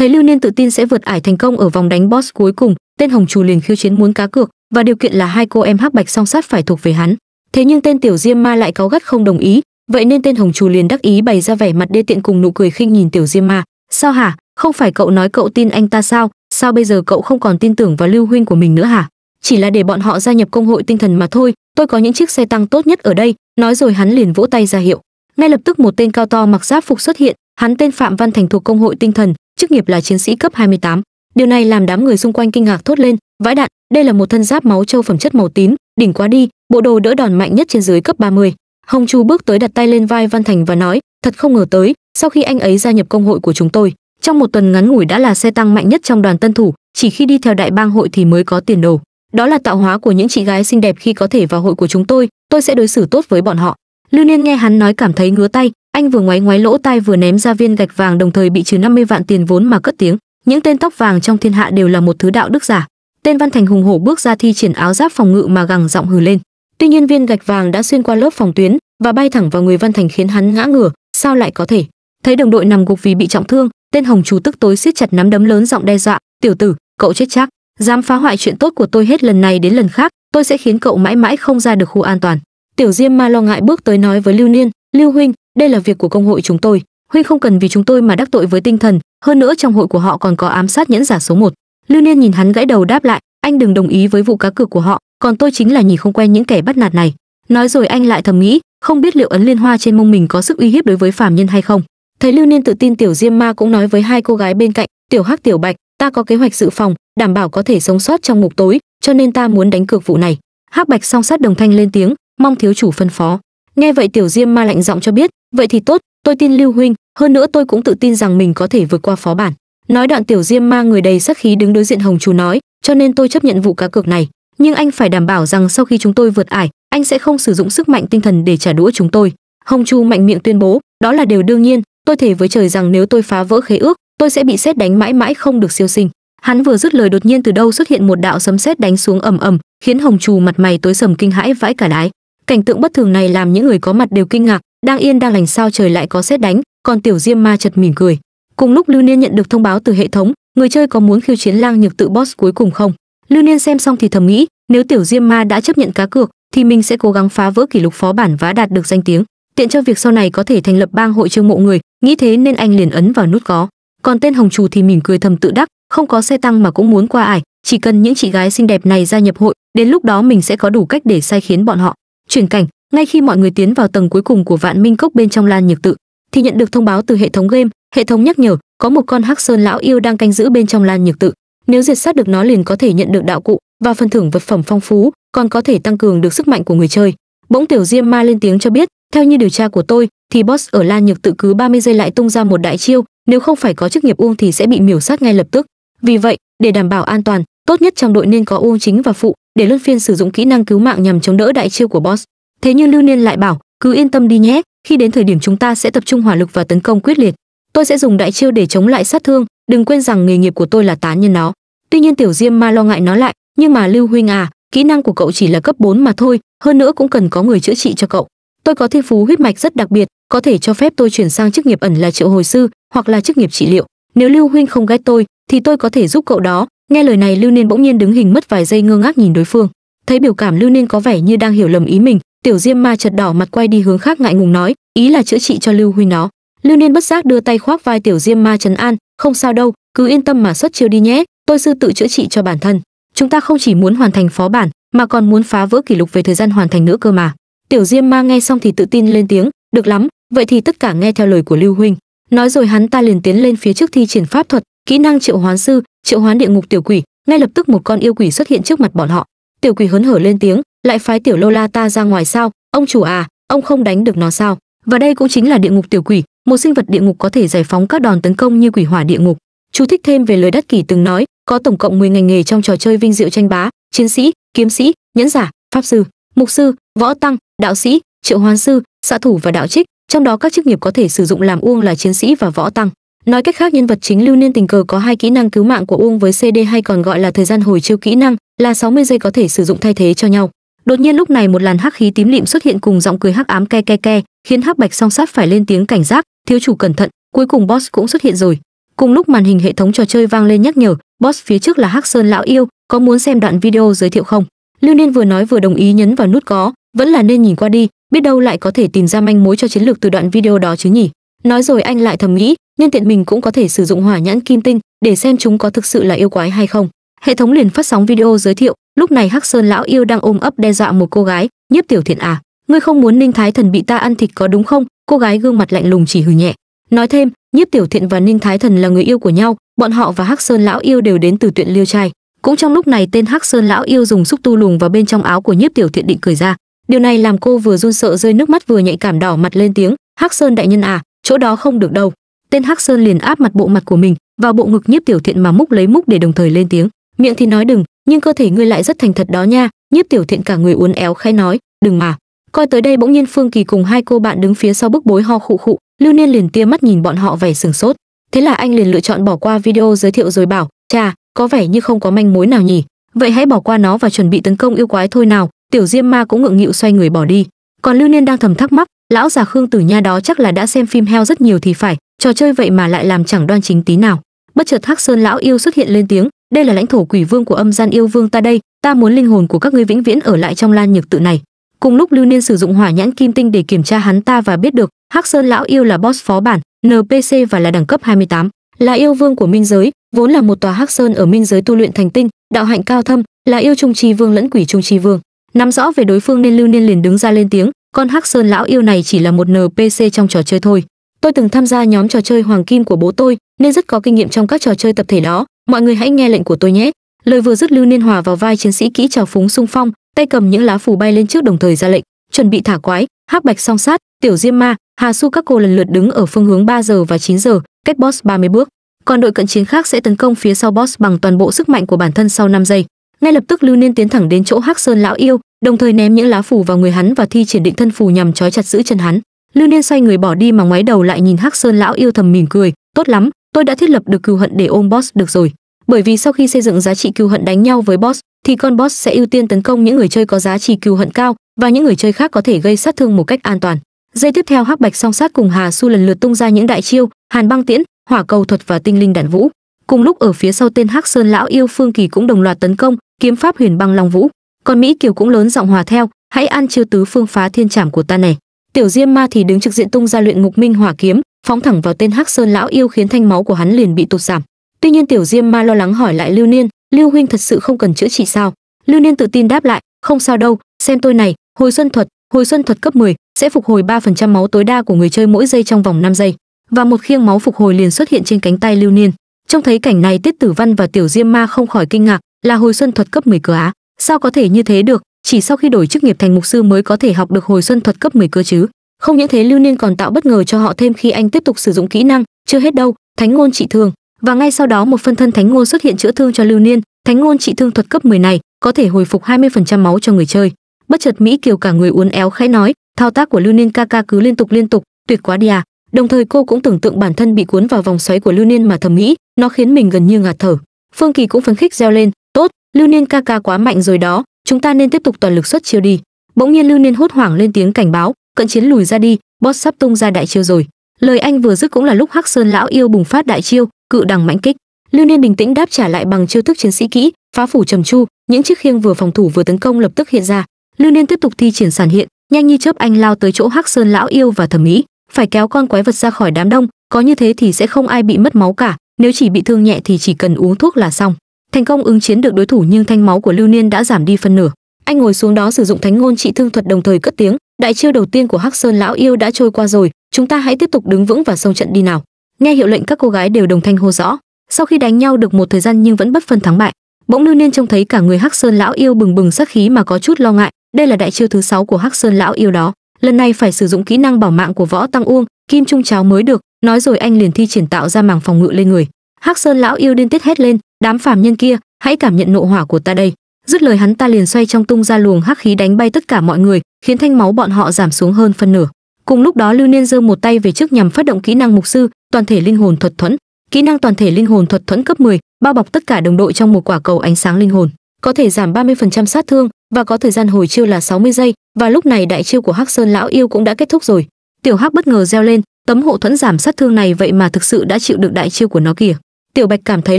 Thấy Lưu Niên tự tin sẽ vượt ải thành công ở vòng đánh boss cuối cùng, tên Hồng Trù liền khiêu chiến muốn cá cược, và điều kiện là hai cô em Hắc Bạch song sát phải thuộc về hắn. Thế nhưng tên Tiểu Diêm Ma lại cáu gắt không đồng ý, vậy nên tên Hồng Trù liền đắc ý bày ra vẻ mặt đê tiện cùng nụ cười khinh nhìn Tiểu Diêm Ma, "Sao hả? Không phải cậu nói cậu tin anh ta sao? Sao bây giờ cậu không còn tin tưởng vào Lưu huynh của mình nữa hả? Chỉ là để bọn họ gia nhập công hội tinh thần mà thôi, tôi có những chiếc xe tăng tốt nhất ở đây." Nói rồi hắn liền vỗ tay ra hiệu. Ngay lập tức một tên cao to mặc giáp phục xuất hiện, hắn tên Phạm Văn Thành thuộc công hội tinh thần, chức nghiệp là chiến sĩ cấp 28. Điều này làm đám người xung quanh kinh ngạc thốt lên, vãi đạn, đây là một thân giáp máu châu phẩm chất màu tím, đỉnh quá đi, bộ đồ đỡ đòn mạnh nhất trên dưới cấp 30. Hồng Chu bước tới đặt tay lên vai Văn Thành và nói, thật không ngờ tới, sau khi anh ấy gia nhập công hội của chúng tôi, trong một tuần ngắn ngủi đã là xe tăng mạnh nhất trong đoàn tân thủ, chỉ khi đi theo đại bang hội thì mới có tiền đồ. Đó là tạo hóa của những chị gái xinh đẹp khi có thể vào hội của chúng tôi, tôi sẽ đối xử tốt với bọn họ. Lưu Niên nghe hắn nói cảm thấy ngứa tay, anh vừa ngoáy ngoáy lỗ tai vừa ném ra viên gạch vàng đồng thời bị trừ 50 vạn tiền vốn mà cất tiếng, những tên tóc vàng trong thiên hạ đều là một thứ đạo đức giả. Tên Văn Thành hùng hổ bước ra thi triển áo giáp phòng ngự mà gằng giọng hừ lên. Tuy nhiên viên gạch vàng đã xuyên qua lớp phòng tuyến và bay thẳng vào người Văn Thành khiến hắn ngã ngửa, sao lại có thể? Thấy đồng đội nằm gục vì bị trọng thương, tên Hồng Chủ tức tối siết chặt nắm đấm lớn giọng đe dọa, "Tiểu tử, cậu chết chắc, dám phá hoại chuyện tốt của tôi hết lần này đến lần khác, tôi sẽ khiến cậu mãi mãi không ra được khu an toàn." Tiểu Diêm Ma lo ngại bước tới nói với Lưu Niên, "Lưu huynh, đây là việc của công hội chúng tôi huynh không cần vì chúng tôi mà đắc tội với tinh thần hơn nữa trong hội của họ còn có ám sát nhẫn giả số một lưu niên nhìn hắn gãy đầu đáp lại anh đừng đồng ý với vụ cá cược của họ còn tôi chính là nhìn không quen những kẻ bắt nạt này nói rồi anh lại thầm nghĩ không biết liệu ấn liên hoa trên mông mình có sức uy hiếp đối với phàm nhân hay không thấy lưu niên tự tin tiểu diêm ma cũng nói với hai cô gái bên cạnh tiểu hắc tiểu bạch ta có kế hoạch dự phòng đảm bảo có thể sống sót trong ngục tối cho nên ta muốn đánh cược vụ này hắc bạch song sát đồng thanh lên tiếng mong thiếu chủ phân phó nghe vậy tiểu diêm ma lạnh giọng cho biết vậy thì tốt tôi tin lưu huynh hơn nữa tôi cũng tự tin rằng mình có thể vượt qua phó bản nói đoạn tiểu diêm ma người đầy sắc khí đứng đối diện hồng chu nói cho nên tôi chấp nhận vụ cá cược này nhưng anh phải đảm bảo rằng sau khi chúng tôi vượt ải anh sẽ không sử dụng sức mạnh tinh thần để trả đũa chúng tôi hồng chu mạnh miệng tuyên bố đó là điều đương nhiên tôi thể với trời rằng nếu tôi phá vỡ khế ước tôi sẽ bị xét đánh mãi mãi không được siêu sinh hắn vừa dứt lời đột nhiên từ đâu xuất hiện một đạo sấm sét đánh xuống ầm ầm khiến hồng trù mặt mày tối sầm kinh hãi vãi cả đái cảnh tượng bất thường này làm những người có mặt đều kinh ngạc đang yên đang lành sao trời lại có xét đánh còn tiểu diêm ma chật mỉm cười cùng lúc lưu niên nhận được thông báo từ hệ thống người chơi có muốn khiêu chiến lang nhược tự boss cuối cùng không lưu niên xem xong thì thầm nghĩ nếu tiểu diêm ma đã chấp nhận cá cược thì mình sẽ cố gắng phá vỡ kỷ lục phó bản và đạt được danh tiếng tiện cho việc sau này có thể thành lập bang hội trương mộ người nghĩ thế nên anh liền ấn vào nút có còn tên hồng trù thì mỉm cười thầm tự đắc không có xe tăng mà cũng muốn qua ải chỉ cần những chị gái xinh đẹp này gia nhập hội đến lúc đó mình sẽ có đủ cách để sai khiến bọn họ chuyển cảnh ngay khi mọi người tiến vào tầng cuối cùng của vạn minh cốc bên trong lan nhược tự thì nhận được thông báo từ hệ thống game hệ thống nhắc nhở có một con hắc sơn lão yêu đang canh giữ bên trong lan nhược tự nếu diệt sát được nó liền có thể nhận được đạo cụ và phần thưởng vật phẩm phong phú còn có thể tăng cường được sức mạnh của người chơi bỗng tiểu diêm ma lên tiếng cho biết theo như điều tra của tôi thì boss ở lan nhược tự cứ 30 giây lại tung ra một đại chiêu nếu không phải có chức nghiệp uông thì sẽ bị miểu sát ngay lập tức vì vậy để đảm bảo an toàn tốt nhất trong đội nên có uông chính và phụ để luân phiên sử dụng kỹ năng cứu mạng nhằm chống đỡ đại chiêu của boss thế nhưng lưu niên lại bảo cứ yên tâm đi nhé khi đến thời điểm chúng ta sẽ tập trung hỏa lực và tấn công quyết liệt tôi sẽ dùng đại chiêu để chống lại sát thương đừng quên rằng nghề nghiệp của tôi là tán nhân nó tuy nhiên tiểu diêm ma lo ngại nó lại nhưng mà lưu huynh à kỹ năng của cậu chỉ là cấp 4 mà thôi hơn nữa cũng cần có người chữa trị cho cậu tôi có thiên phú huyết mạch rất đặc biệt có thể cho phép tôi chuyển sang chức nghiệp ẩn là triệu hồi sư hoặc là chức nghiệp trị liệu nếu lưu huynh không ghét tôi thì tôi có thể giúp cậu đó nghe lời này lưu niên bỗng nhiên đứng hình mất vài giây ngơ ngác nhìn đối phương thấy biểu cảm lưu niên có vẻ như đang hiểu lầm ý mình tiểu diêm ma chật đỏ mặt quay đi hướng khác ngại ngùng nói ý là chữa trị cho lưu huy nó lưu niên bất giác đưa tay khoác vai tiểu diêm ma trấn an không sao đâu cứ yên tâm mà xuất chiêu đi nhé tôi sư tự chữa trị cho bản thân chúng ta không chỉ muốn hoàn thành phó bản mà còn muốn phá vỡ kỷ lục về thời gian hoàn thành nữa cơ mà tiểu diêm ma nghe xong thì tự tin lên tiếng được lắm vậy thì tất cả nghe theo lời của lưu huynh nói rồi hắn ta liền tiến lên phía trước thi triển pháp thuật kỹ năng triệu hoán sư triệu hoán địa ngục tiểu quỷ ngay lập tức một con yêu quỷ xuất hiện trước mặt bọn họ tiểu quỷ hớn hở lên tiếng lại phái tiểu lola ta ra ngoài sao ông chủ à ông không đánh được nó sao và đây cũng chính là địa ngục tiểu quỷ một sinh vật địa ngục có thể giải phóng các đòn tấn công như quỷ hỏa địa ngục chú thích thêm về lời đất kỷ từng nói có tổng cộng 10 ngành nghề trong trò chơi vinh diệu tranh bá chiến sĩ kiếm sĩ nhẫn giả pháp sư mục sư võ tăng đạo sĩ triệu hoán sư xạ thủ và đạo trích trong đó các chức nghiệp có thể sử dụng làm uông là chiến sĩ và võ tăng Nói cách khác nhân vật chính Lưu Niên tình cờ có hai kỹ năng cứu mạng của Uông với CD hay còn gọi là thời gian hồi chiêu kỹ năng, là 60 giây có thể sử dụng thay thế cho nhau. Đột nhiên lúc này một làn hắc khí tím lịm xuất hiện cùng giọng cười hắc ám ke ke ke, khiến Hắc Bạch song sát phải lên tiếng cảnh giác, thiếu chủ cẩn thận, cuối cùng boss cũng xuất hiện rồi. Cùng lúc màn hình hệ thống trò chơi vang lên nhắc nhở, boss phía trước là Hắc Sơn lão yêu, có muốn xem đoạn video giới thiệu không? Lưu Niên vừa nói vừa đồng ý nhấn vào nút có, vẫn là nên nhìn qua đi, biết đâu lại có thể tìm ra manh mối cho chiến lược từ đoạn video đó chứ nhỉ. Nói rồi anh lại thầm nghĩ, nhân tiện mình cũng có thể sử dụng hỏa nhãn kim tinh để xem chúng có thực sự là yêu quái hay không hệ thống liền phát sóng video giới thiệu lúc này hắc sơn lão yêu đang ôm ấp đe dọa một cô gái nhiếp tiểu thiện à ngươi không muốn ninh thái thần bị ta ăn thịt có đúng không cô gái gương mặt lạnh lùng chỉ hừ nhẹ nói thêm nhiếp tiểu thiện và ninh thái thần là người yêu của nhau bọn họ và hắc sơn lão yêu đều đến từ tuyện liêu trai cũng trong lúc này tên hắc sơn lão yêu dùng xúc tu lùng vào bên trong áo của nhiếp tiểu thiện định cười ra điều này làm cô vừa run sợ rơi nước mắt vừa nhạy cảm đỏ mặt lên tiếng hắc sơn đại nhân à chỗ đó không được đâu tên hắc sơn liền áp mặt bộ mặt của mình vào bộ ngực nhiếp tiểu thiện mà múc lấy múc để đồng thời lên tiếng miệng thì nói đừng nhưng cơ thể ngươi lại rất thành thật đó nha nhiếp tiểu thiện cả người uốn éo khai nói đừng mà coi tới đây bỗng nhiên phương kỳ cùng hai cô bạn đứng phía sau bức bối ho khụ khụ lưu niên liền tia mắt nhìn bọn họ vẻ sừng sốt thế là anh liền lựa chọn bỏ qua video giới thiệu rồi bảo chà có vẻ như không có manh mối nào nhỉ vậy hãy bỏ qua nó và chuẩn bị tấn công yêu quái thôi nào tiểu diêm ma cũng ngượng nghịu xoay người bỏ đi còn lưu niên đang thầm thắc mắc lão già khương tử nha đó chắc là đã xem phim heo rất nhiều thì phải trò chơi vậy mà lại làm chẳng đoan chính tí nào bất chợt hắc sơn lão yêu xuất hiện lên tiếng đây là lãnh thổ quỷ vương của âm gian yêu vương ta đây ta muốn linh hồn của các ngươi vĩnh viễn ở lại trong lan nhược tự này cùng lúc lưu niên sử dụng hỏa nhãn kim tinh để kiểm tra hắn ta và biết được hắc sơn lão yêu là boss phó bản npc và là đẳng cấp 28, là yêu vương của minh giới vốn là một tòa hắc sơn ở minh giới tu luyện thành tinh đạo hạnh cao thâm là yêu trung chi vương lẫn quỷ trung chi vương nắm rõ về đối phương nên lưu niên liền đứng ra lên tiếng con hắc sơn lão yêu này chỉ là một npc trong trò chơi thôi tôi từng tham gia nhóm trò chơi hoàng kim của bố tôi nên rất có kinh nghiệm trong các trò chơi tập thể đó mọi người hãy nghe lệnh của tôi nhé lời vừa dứt lưu niên hòa vào vai chiến sĩ kỹ trào phúng xung phong tay cầm những lá phù bay lên trước đồng thời ra lệnh chuẩn bị thả quái hắc bạch song sát tiểu diêm ma hà su các cô lần lượt đứng ở phương hướng 3 giờ và 9 giờ cách boss 30 bước còn đội cận chiến khác sẽ tấn công phía sau boss bằng toàn bộ sức mạnh của bản thân sau 5 giây ngay lập tức lưu niên tiến thẳng đến chỗ hắc sơn lão yêu đồng thời ném những lá phù vào người hắn và thi triển định thân phù nhằm trói chặt giữ chân hắn lưu niên xoay người bỏ đi mà ngoái đầu lại nhìn hắc sơn lão yêu thầm mỉm cười tốt lắm tôi đã thiết lập được cừu hận để ôm boss được rồi bởi vì sau khi xây dựng giá trị cừu hận đánh nhau với boss thì con boss sẽ ưu tiên tấn công những người chơi có giá trị cừu hận cao và những người chơi khác có thể gây sát thương một cách an toàn dây tiếp theo hắc bạch song sát cùng hà su lần lượt tung ra những đại chiêu hàn băng tiễn hỏa cầu thuật và tinh linh đạn vũ cùng lúc ở phía sau tên hắc sơn lão yêu phương kỳ cũng đồng loạt tấn công kiếm pháp huyền băng long vũ còn mỹ kiều cũng lớn giọng hòa theo hãy ăn chiêu tứ phương phá thiên trảm của ta này tiểu diêm ma thì đứng trực diện tung ra luyện ngục minh hỏa kiếm phóng thẳng vào tên hắc sơn lão yêu khiến thanh máu của hắn liền bị tụt giảm tuy nhiên tiểu diêm ma lo lắng hỏi lại lưu niên lưu huynh thật sự không cần chữa trị sao lưu niên tự tin đáp lại không sao đâu xem tôi này hồi xuân thuật hồi xuân thuật cấp 10 sẽ phục hồi 3% máu tối đa của người chơi mỗi giây trong vòng 5 giây và một khiêng máu phục hồi liền xuất hiện trên cánh tay lưu niên trông thấy cảnh này tiết tử văn và tiểu diêm ma không khỏi kinh ngạc là hồi xuân thuật cấp 10 cửa á sao có thể như thế được chỉ sau khi đổi chức nghiệp thành mục sư mới có thể học được hồi xuân thuật cấp 10 cơ chứ không những thế lưu niên còn tạo bất ngờ cho họ thêm khi anh tiếp tục sử dụng kỹ năng chưa hết đâu thánh ngôn trị thương và ngay sau đó một phân thân thánh ngôn xuất hiện chữa thương cho lưu niên thánh ngôn trị thương thuật cấp 10 này có thể hồi phục 20% máu cho người chơi bất chợt mỹ kiều cả người uốn éo khẽ nói thao tác của lưu niên ca ca cứ liên tục liên tục tuyệt quá đi à đồng thời cô cũng tưởng tượng bản thân bị cuốn vào vòng xoáy của lưu niên mà thầm nghĩ nó khiến mình gần như ngạt thở phương kỳ cũng phấn khích reo lên tốt lưu niên ca ca quá mạnh rồi đó chúng ta nên tiếp tục toàn lực xuất chiêu đi bỗng nhiên lưu niên hốt hoảng lên tiếng cảnh báo cận chiến lùi ra đi boss sắp tung ra đại chiêu rồi lời anh vừa dứt cũng là lúc hắc sơn lão yêu bùng phát đại chiêu cự đằng mãnh kích lưu niên bình tĩnh đáp trả lại bằng chiêu thức chiến sĩ kỹ phá phủ trầm chu những chiếc khiêng vừa phòng thủ vừa tấn công lập tức hiện ra lưu niên tiếp tục thi triển sản hiện nhanh như chớp anh lao tới chỗ hắc sơn lão yêu và thẩm mỹ phải kéo con quái vật ra khỏi đám đông có như thế thì sẽ không ai bị mất máu cả nếu chỉ bị thương nhẹ thì chỉ cần uống thuốc là xong thành công ứng chiến được đối thủ nhưng thanh máu của lưu niên đã giảm đi phân nửa anh ngồi xuống đó sử dụng thánh ngôn trị thương thuật đồng thời cất tiếng đại chiêu đầu tiên của hắc sơn lão yêu đã trôi qua rồi chúng ta hãy tiếp tục đứng vững và xông trận đi nào nghe hiệu lệnh các cô gái đều đồng thanh hô rõ sau khi đánh nhau được một thời gian nhưng vẫn bất phân thắng bại bỗng lưu niên trông thấy cả người hắc sơn lão yêu bừng bừng sát khí mà có chút lo ngại đây là đại chiêu thứ sáu của hắc sơn lão yêu đó lần này phải sử dụng kỹ năng bảo mạng của võ tăng uông kim trung cháo mới được nói rồi anh liền thi triển tạo ra màng phòng ngự lên người hắc sơn lão yêu điên tiết hét lên đám phàm nhân kia hãy cảm nhận nộ hỏa của ta đây dứt lời hắn ta liền xoay trong tung ra luồng hắc khí đánh bay tất cả mọi người khiến thanh máu bọn họ giảm xuống hơn phân nửa cùng lúc đó lưu niên giơ một tay về trước nhằm phát động kỹ năng mục sư toàn thể linh hồn thuật thuẫn kỹ năng toàn thể linh hồn thuật thuẫn cấp 10, bao bọc tất cả đồng đội trong một quả cầu ánh sáng linh hồn có thể giảm 30% sát thương và có thời gian hồi chiêu là 60 giây và lúc này đại chiêu của hắc sơn lão yêu cũng đã kết thúc rồi tiểu hắc bất ngờ reo lên tấm hộ thuẫn giảm sát thương này vậy mà thực sự đã chịu được đại chiêu của nó kìa Tiểu Bạch cảm thấy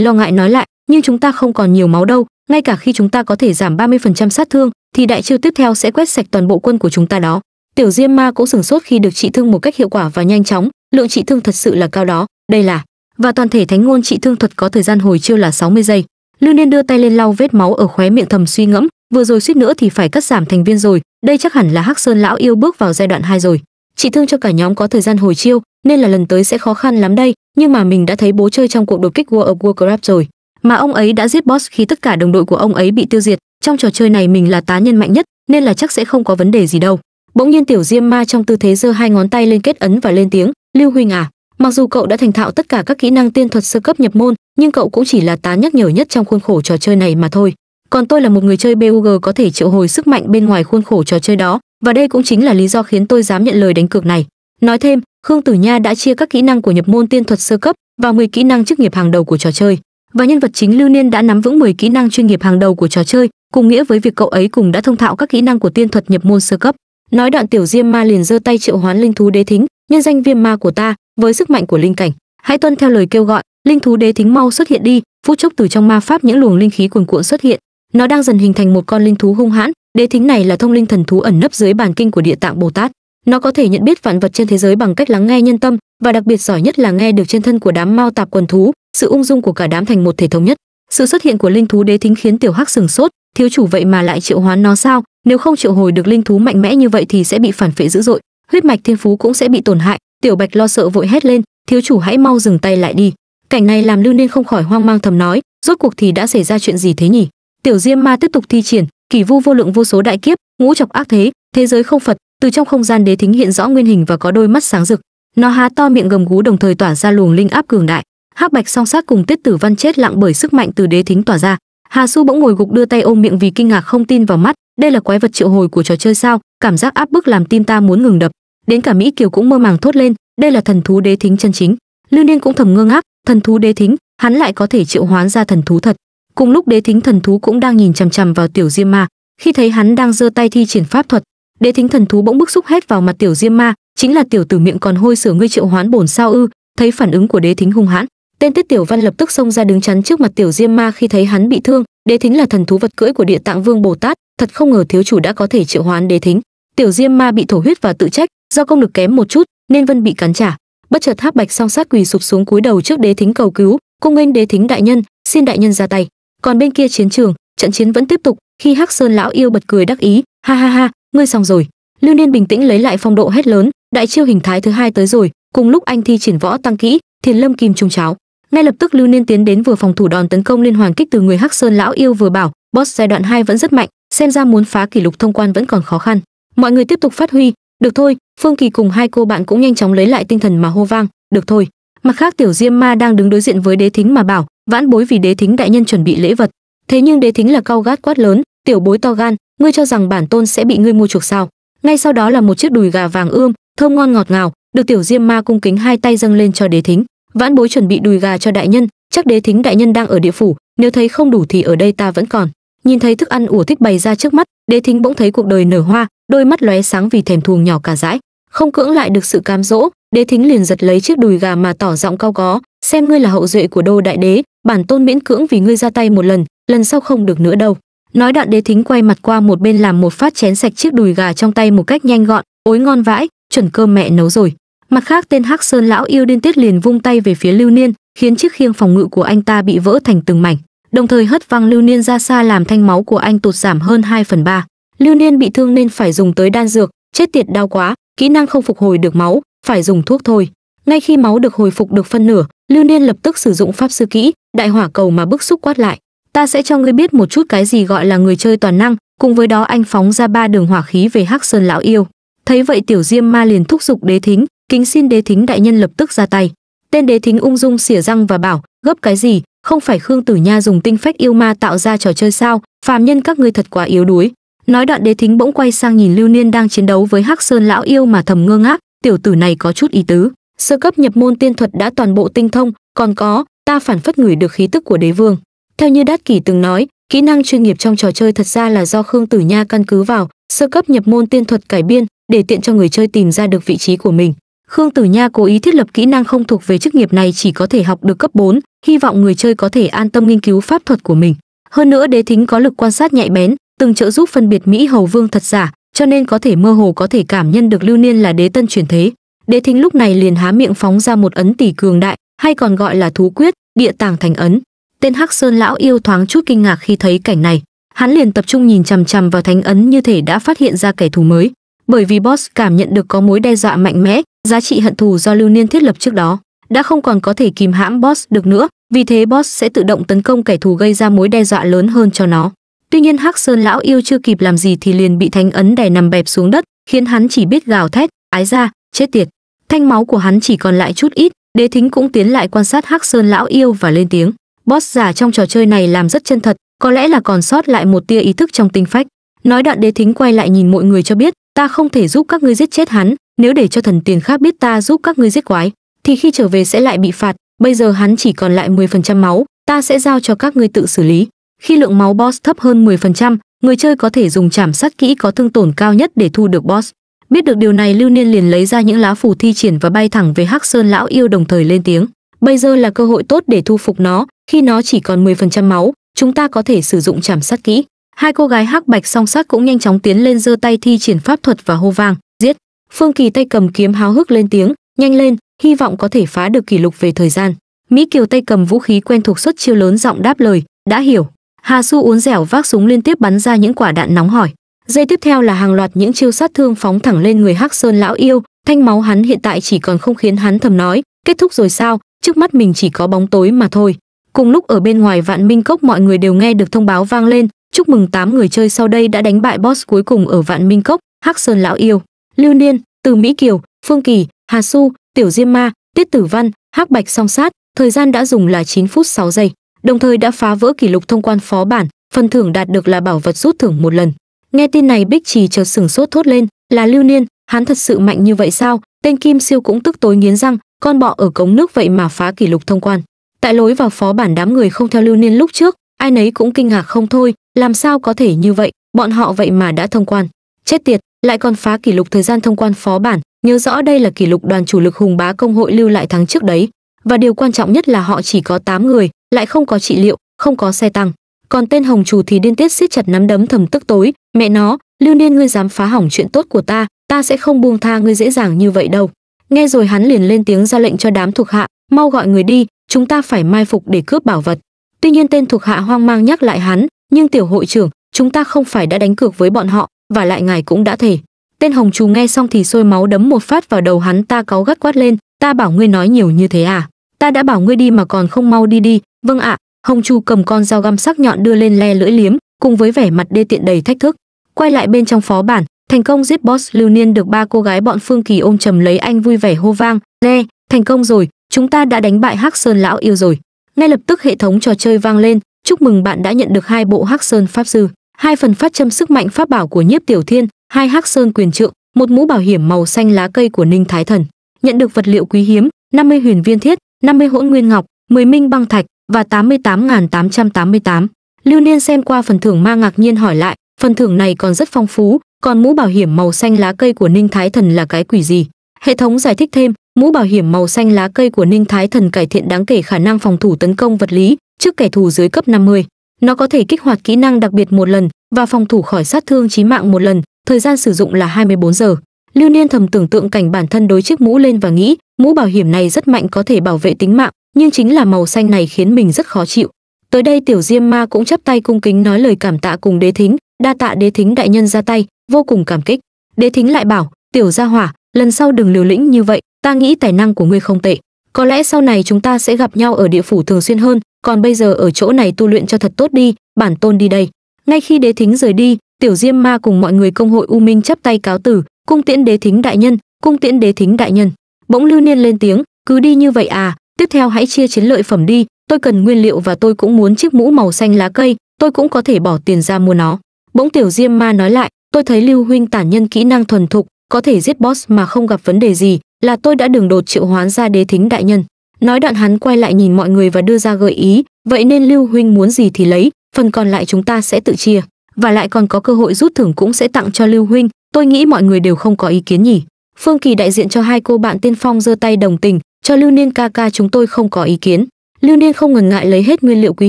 lo ngại nói lại, nhưng chúng ta không còn nhiều máu đâu, ngay cả khi chúng ta có thể giảm 30% sát thương, thì đại chiêu tiếp theo sẽ quét sạch toàn bộ quân của chúng ta đó. Tiểu Diêm Ma cũng sửng sốt khi được trị thương một cách hiệu quả và nhanh chóng, lượng trị thương thật sự là cao đó, đây là và toàn thể thánh ngôn trị thương thuật có thời gian hồi chưa là 60 giây. Lưu Niên đưa tay lên lau vết máu ở khóe miệng thầm suy ngẫm, vừa rồi suýt nữa thì phải cắt giảm thành viên rồi, đây chắc hẳn là Hắc Sơn lão yêu bước vào giai đoạn 2 rồi chị thương cho cả nhóm có thời gian hồi chiêu nên là lần tới sẽ khó khăn lắm đây nhưng mà mình đã thấy bố chơi trong cuộc đột kích World of Warcraft rồi mà ông ấy đã giết boss khi tất cả đồng đội của ông ấy bị tiêu diệt trong trò chơi này mình là tá nhân mạnh nhất nên là chắc sẽ không có vấn đề gì đâu bỗng nhiên tiểu diêm ma trong tư thế giơ hai ngón tay lên kết ấn và lên tiếng lưu huynh à mặc dù cậu đã thành thạo tất cả các kỹ năng tiên thuật sơ cấp nhập môn nhưng cậu cũng chỉ là tá nhắc nhở nhất trong khuôn khổ trò chơi này mà thôi còn tôi là một người chơi bug có thể triệu hồi sức mạnh bên ngoài khuôn khổ trò chơi đó và đây cũng chính là lý do khiến tôi dám nhận lời đánh cược này nói thêm khương tử nha đã chia các kỹ năng của nhập môn tiên thuật sơ cấp và 10 kỹ năng chức nghiệp hàng đầu của trò chơi và nhân vật chính lưu niên đã nắm vững 10 kỹ năng chuyên nghiệp hàng đầu của trò chơi cùng nghĩa với việc cậu ấy cùng đã thông thạo các kỹ năng của tiên thuật nhập môn sơ cấp nói đoạn tiểu diêm ma liền giơ tay triệu hoán linh thú đế thính nhân danh viêm ma của ta với sức mạnh của linh cảnh hãy tuân theo lời kêu gọi linh thú đế thính mau xuất hiện đi phút chốc từ trong ma pháp những luồng linh khí cuồn cuộn xuất hiện nó đang dần hình thành một con linh thú hung hãn Đế thính này là thông linh thần thú ẩn nấp dưới bàn kinh của Địa Tạng Bồ Tát. Nó có thể nhận biết vạn vật trên thế giới bằng cách lắng nghe nhân tâm và đặc biệt giỏi nhất là nghe được trên thân của đám mao tạp quần thú, sự ung dung của cả đám thành một thể thống nhất. Sự xuất hiện của linh thú đế thính khiến Tiểu Hắc sừng sốt, thiếu chủ vậy mà lại triệu hoán nó sao? Nếu không triệu hồi được linh thú mạnh mẽ như vậy thì sẽ bị phản phệ dữ dội, huyết mạch thiên phú cũng sẽ bị tổn hại. Tiểu Bạch lo sợ vội hét lên, thiếu chủ hãy mau dừng tay lại đi. Cảnh này làm Lưu Niên không khỏi hoang mang thầm nói, rốt cuộc thì đã xảy ra chuyện gì thế nhỉ? Tiểu Diêm Ma tiếp tục thi triển, kỳ vu vô lượng vô số đại kiếp ngũ chọc ác thế thế giới không phật từ trong không gian đế thính hiện rõ nguyên hình và có đôi mắt sáng rực nó há to miệng gầm gú đồng thời tỏa ra luồng linh áp cường đại hắc bạch song sát cùng tiết tử văn chết lặng bởi sức mạnh từ đế thính tỏa ra hà su bỗng ngồi gục đưa tay ôm miệng vì kinh ngạc không tin vào mắt đây là quái vật triệu hồi của trò chơi sao cảm giác áp bức làm tim ta muốn ngừng đập đến cả mỹ kiều cũng mơ màng thốt lên đây là thần thú đế thính chân chính lưu niên cũng thầm ngơ ngác thần thú đế thính hắn lại có thể triệu hoán ra thần thú thật cùng lúc đế thính thần thú cũng đang nhìn chằm chằm vào tiểu diêm ma khi thấy hắn đang giơ tay thi triển pháp thuật đế thính thần thú bỗng bức xúc hét vào mặt tiểu diêm ma chính là tiểu tử miệng còn hôi sửa ngươi triệu hoán bổn sao ư thấy phản ứng của đế thính hung hãn tên tiết tiểu văn lập tức xông ra đứng chắn trước mặt tiểu diêm ma khi thấy hắn bị thương đế thính là thần thú vật cưỡi của địa tạng vương bồ tát thật không ngờ thiếu chủ đã có thể triệu hoán đế thính tiểu diêm ma bị thổ huyết và tự trách do công lực kém một chút nên vân bị cắn trả bất chợt hắc bạch song sát quỳ sụp xuống cúi đầu trước đế thính cầu cứu cung nghênh đế thính đại nhân xin đại nhân ra tay còn bên kia chiến trường trận chiến vẫn tiếp tục khi hắc sơn lão yêu bật cười đắc ý ha ha ha ngươi xong rồi lưu niên bình tĩnh lấy lại phong độ hết lớn đại chiêu hình thái thứ hai tới rồi cùng lúc anh thi triển võ tăng kỹ thiền lâm kim trung cháo ngay lập tức lưu niên tiến đến vừa phòng thủ đòn tấn công liên hoàn kích từ người hắc sơn lão yêu vừa bảo boss giai đoạn 2 vẫn rất mạnh xem ra muốn phá kỷ lục thông quan vẫn còn khó khăn mọi người tiếp tục phát huy được thôi phương kỳ cùng hai cô bạn cũng nhanh chóng lấy lại tinh thần mà hô vang được thôi mặt khác tiểu diêm ma đang đứng đối diện với đế thính mà bảo vãn bối vì đế thính đại nhân chuẩn bị lễ vật thế nhưng đế thính là cao gát quát lớn tiểu bối to gan ngươi cho rằng bản tôn sẽ bị ngươi mua chuộc sao ngay sau đó là một chiếc đùi gà vàng ươm thơm ngon ngọt ngào được tiểu diêm ma cung kính hai tay dâng lên cho đế thính vãn bối chuẩn bị đùi gà cho đại nhân chắc đế thính đại nhân đang ở địa phủ nếu thấy không đủ thì ở đây ta vẫn còn nhìn thấy thức ăn ủa thích bày ra trước mắt đế thính bỗng thấy cuộc đời nở hoa đôi mắt lóe sáng vì thèm thuồng nhỏ cả dãi không cưỡng lại được sự cám dỗ đế thính liền giật lấy chiếc đùi gà mà tỏ giọng cao có xem ngươi là hậu duệ của đô đại đế bản tôn miễn cưỡng vì ngươi ra tay một lần lần sau không được nữa đâu nói đoạn đế thính quay mặt qua một bên làm một phát chén sạch chiếc đùi gà trong tay một cách nhanh gọn ối ngon vãi chuẩn cơm mẹ nấu rồi mặt khác tên hắc sơn lão yêu điên tiết liền vung tay về phía lưu niên khiến chiếc khiêng phòng ngự của anh ta bị vỡ thành từng mảnh đồng thời hất văng lưu niên ra xa làm thanh máu của anh tụt giảm hơn 2 phần ba lưu niên bị thương nên phải dùng tới đan dược chết tiệt đau quá kỹ năng không phục hồi được máu phải dùng thuốc thôi ngay khi máu được hồi phục được phân nửa lưu niên lập tức sử dụng pháp sư kỹ đại hỏa cầu mà bức xúc quát lại ta sẽ cho ngươi biết một chút cái gì gọi là người chơi toàn năng cùng với đó anh phóng ra ba đường hỏa khí về hắc sơn lão yêu thấy vậy tiểu diêm ma liền thúc giục đế thính kính xin đế thính đại nhân lập tức ra tay tên đế thính ung dung xỉa răng và bảo gấp cái gì không phải khương tử nha dùng tinh phách yêu ma tạo ra trò chơi sao phàm nhân các ngươi thật quá yếu đuối nói đoạn đế thính bỗng quay sang nhìn lưu niên đang chiến đấu với hắc sơn lão yêu mà thầm ngơ ngác tiểu tử này có chút ý tứ sơ cấp nhập môn tiên thuật đã toàn bộ tinh thông còn có ta phản phất ngửi được khí tức của đế vương theo như đát kỷ từng nói kỹ năng chuyên nghiệp trong trò chơi thật ra là do khương tử nha căn cứ vào sơ cấp nhập môn tiên thuật cải biên để tiện cho người chơi tìm ra được vị trí của mình khương tử nha cố ý thiết lập kỹ năng không thuộc về chức nghiệp này chỉ có thể học được cấp 4, hy vọng người chơi có thể an tâm nghiên cứu pháp thuật của mình hơn nữa đế thính có lực quan sát nhạy bén từng trợ giúp phân biệt mỹ hầu vương thật giả cho nên có thể mơ hồ có thể cảm nhận được lưu niên là đế tân chuyển thế đế thính lúc này liền há miệng phóng ra một ấn tỷ cường đại hay còn gọi là thú quyết địa tàng thành ấn tên hắc sơn lão yêu thoáng chút kinh ngạc khi thấy cảnh này hắn liền tập trung nhìn chằm chằm vào thánh ấn như thể đã phát hiện ra kẻ thù mới bởi vì boss cảm nhận được có mối đe dọa mạnh mẽ giá trị hận thù do lưu niên thiết lập trước đó đã không còn có thể kìm hãm boss được nữa vì thế boss sẽ tự động tấn công kẻ thù gây ra mối đe dọa lớn hơn cho nó Tuy nhiên Hắc Sơn lão yêu chưa kịp làm gì thì liền bị thánh ấn đè nằm bẹp xuống đất, khiến hắn chỉ biết gào thét, ái ra, chết tiệt. Thanh máu của hắn chỉ còn lại chút ít, Đế Thính cũng tiến lại quan sát Hắc Sơn lão yêu và lên tiếng, boss giả trong trò chơi này làm rất chân thật, có lẽ là còn sót lại một tia ý thức trong tinh phách. Nói đoạn Đế Thính quay lại nhìn mọi người cho biết, ta không thể giúp các ngươi giết chết hắn, nếu để cho thần tiền khác biết ta giúp các ngươi giết quái, thì khi trở về sẽ lại bị phạt, bây giờ hắn chỉ còn lại 10% máu, ta sẽ giao cho các ngươi tự xử lý. Khi lượng máu boss thấp hơn 10%, người chơi có thể dùng chảm sát kỹ có thương tổn cao nhất để thu được boss. Biết được điều này, Lưu Niên liền lấy ra những lá phù thi triển và bay thẳng về Hắc Sơn lão yêu đồng thời lên tiếng. Bây giờ là cơ hội tốt để thu phục nó, khi nó chỉ còn 10% máu, chúng ta có thể sử dụng chảm sát kỹ. Hai cô gái hắc bạch song sát cũng nhanh chóng tiến lên giơ tay thi triển pháp thuật và hô vang, giết. Phương Kỳ tay cầm kiếm háo hức lên tiếng, nhanh lên, hy vọng có thể phá được kỷ lục về thời gian. Mỹ Kiều tay cầm vũ khí quen thuộc xuất chiêu lớn giọng đáp lời, đã hiểu hà su uốn dẻo vác súng liên tiếp bắn ra những quả đạn nóng hỏi giây tiếp theo là hàng loạt những chiêu sát thương phóng thẳng lên người hắc sơn lão yêu thanh máu hắn hiện tại chỉ còn không khiến hắn thầm nói kết thúc rồi sao trước mắt mình chỉ có bóng tối mà thôi cùng lúc ở bên ngoài vạn minh cốc mọi người đều nghe được thông báo vang lên chúc mừng 8 người chơi sau đây đã đánh bại boss cuối cùng ở vạn minh cốc hắc sơn lão yêu lưu niên từ mỹ kiều phương kỳ hà su tiểu diêm ma tiết tử văn hắc bạch song sát thời gian đã dùng là 9 phút 6 giây đồng thời đã phá vỡ kỷ lục thông quan phó bản, phần thưởng đạt được là bảo vật rút thưởng một lần. Nghe tin này Bích Trì chợt sửng sốt thốt lên, là Lưu Niên, hắn thật sự mạnh như vậy sao? Tên Kim Siêu cũng tức tối nghiến răng, con bọ ở cống nước vậy mà phá kỷ lục thông quan. Tại lối vào phó bản đám người không theo Lưu Niên lúc trước, ai nấy cũng kinh ngạc không thôi, làm sao có thể như vậy, bọn họ vậy mà đã thông quan. Chết tiệt, lại còn phá kỷ lục thời gian thông quan phó bản, nhớ rõ đây là kỷ lục đoàn chủ lực hùng bá công hội lưu lại tháng trước đấy. Và điều quan trọng nhất là họ chỉ có 8 người, lại không có trị liệu không có xe tăng còn tên hồng chủ thì điên tiết siết chặt nắm đấm thầm tức tối mẹ nó lưu niên ngươi dám phá hỏng chuyện tốt của ta ta sẽ không buông tha ngươi dễ dàng như vậy đâu nghe rồi hắn liền lên tiếng ra lệnh cho đám thuộc hạ mau gọi người đi chúng ta phải mai phục để cướp bảo vật tuy nhiên tên thuộc hạ hoang mang nhắc lại hắn nhưng tiểu hội trưởng chúng ta không phải đã đánh cược với bọn họ và lại ngài cũng đã thể tên hồng trù nghe xong thì sôi máu đấm một phát vào đầu hắn ta cáu gắt quát lên ta bảo ngươi nói nhiều như thế à ta đã bảo ngươi đi mà còn không mau đi đi vâng ạ hồng chu cầm con dao găm sắc nhọn đưa lên le lưỡi liếm cùng với vẻ mặt đê tiện đầy thách thức quay lại bên trong phó bản thành công giết boss lưu niên được ba cô gái bọn phương kỳ ôm chầm lấy anh vui vẻ hô vang le thành công rồi chúng ta đã đánh bại hắc sơn lão yêu rồi ngay lập tức hệ thống trò chơi vang lên chúc mừng bạn đã nhận được hai bộ hắc sơn pháp sư hai phần phát châm sức mạnh pháp bảo của nhiếp tiểu thiên hai hắc sơn quyền trượng một mũ bảo hiểm màu xanh lá cây của ninh thái thần nhận được vật liệu quý hiếm 50 huyền viên thiết 50 hỗn nguyên ngọc 10 minh băng thạch và 88.888. Lưu Niên xem qua phần thưởng ma ngạc nhiên hỏi lại, phần thưởng này còn rất phong phú, còn mũ bảo hiểm màu xanh lá cây của Ninh Thái Thần là cái quỷ gì? Hệ thống giải thích thêm, mũ bảo hiểm màu xanh lá cây của Ninh Thái Thần cải thiện đáng kể khả năng phòng thủ tấn công vật lý trước kẻ thù dưới cấp 50. Nó có thể kích hoạt kỹ năng đặc biệt một lần và phòng thủ khỏi sát thương chí mạng một lần, thời gian sử dụng là 24 giờ. Lưu Niên thầm tưởng tượng cảnh bản thân đối chiếc mũ lên và nghĩ, mũ bảo hiểm này rất mạnh có thể bảo vệ tính mạng, nhưng chính là màu xanh này khiến mình rất khó chịu tới đây tiểu diêm ma cũng chắp tay cung kính nói lời cảm tạ cùng đế thính đa tạ đế thính đại nhân ra tay vô cùng cảm kích đế thính lại bảo tiểu gia hỏa lần sau đừng liều lĩnh như vậy ta nghĩ tài năng của ngươi không tệ có lẽ sau này chúng ta sẽ gặp nhau ở địa phủ thường xuyên hơn còn bây giờ ở chỗ này tu luyện cho thật tốt đi bản tôn đi đây ngay khi đế thính rời đi tiểu diêm ma cùng mọi người công hội u minh chắp tay cáo tử cung tiễn đế thính đại nhân cung tiễn đế thính đại nhân bỗng lưu niên lên tiếng cứ đi như vậy à tiếp theo hãy chia chiến lợi phẩm đi tôi cần nguyên liệu và tôi cũng muốn chiếc mũ màu xanh lá cây tôi cũng có thể bỏ tiền ra mua nó bỗng tiểu diêm ma nói lại tôi thấy lưu huynh tản nhân kỹ năng thuần thục có thể giết boss mà không gặp vấn đề gì là tôi đã đường đột triệu hoán ra đế thính đại nhân nói đoạn hắn quay lại nhìn mọi người và đưa ra gợi ý vậy nên lưu huynh muốn gì thì lấy phần còn lại chúng ta sẽ tự chia và lại còn có cơ hội rút thưởng cũng sẽ tặng cho lưu huynh tôi nghĩ mọi người đều không có ý kiến nhỉ phương kỳ đại diện cho hai cô bạn tiên phong giơ tay đồng tình cho Lưu Niên ca ca chúng tôi không có ý kiến. Lưu Niên không ngần ngại lấy hết nguyên liệu quý